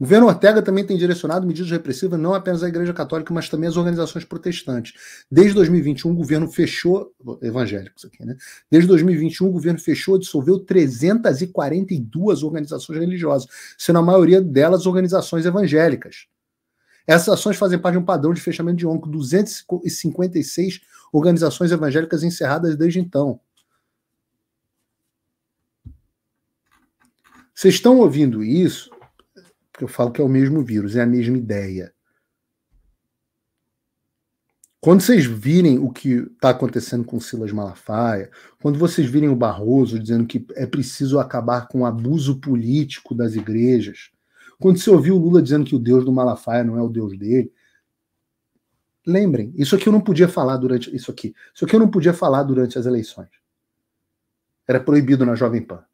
o governo Ortega também tem direcionado medidas repressivas não apenas à Igreja Católica, mas também às organizações protestantes. Desde 2021, o governo fechou. Evangélicos aqui, né? Desde 2021, o governo fechou, dissolveu 342 organizações religiosas, sendo a maioria delas organizações evangélicas. Essas ações fazem parte de um padrão de fechamento de ONU, 256 organizações evangélicas encerradas desde então. Vocês estão ouvindo isso? que eu falo que é o mesmo vírus, é a mesma ideia. Quando vocês virem o que está acontecendo com Silas Malafaia, quando vocês virem o Barroso dizendo que é preciso acabar com o abuso político das igrejas, quando você ouvir o Lula dizendo que o Deus do Malafaia não é o Deus dele, lembrem, isso aqui eu não podia falar durante isso aqui, isso aqui eu não podia falar durante as eleições. Era proibido na Jovem Pan.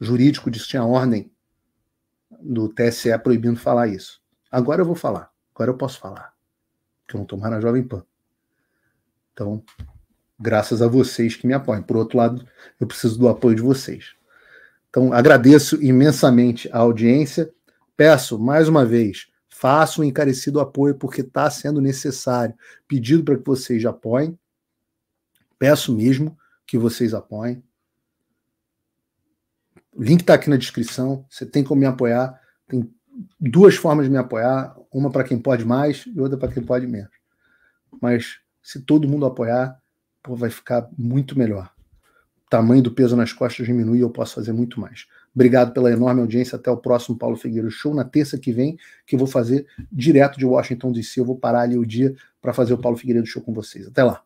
O jurídico diz que tinha ordem do TSE proibindo falar isso. Agora eu vou falar. Agora eu posso falar. Que eu não tomar mais na Jovem Pan. Então, graças a vocês que me apoiam. Por outro lado, eu preciso do apoio de vocês. Então, agradeço imensamente a audiência. Peço mais uma vez, faça um encarecido apoio, porque está sendo necessário. Pedido para que vocês apoiem. Peço mesmo que vocês apoiem. O link está aqui na descrição. Você tem como me apoiar. Tem duas formas de me apoiar: uma para quem pode mais e outra para quem pode menos. Mas se todo mundo apoiar, pô, vai ficar muito melhor. O tamanho do peso nas costas diminui e eu posso fazer muito mais. Obrigado pela enorme audiência. Até o próximo Paulo Figueiredo Show, na terça que vem, que eu vou fazer direto de Washington DC. Eu vou parar ali o dia para fazer o Paulo Figueiredo Show com vocês. Até lá.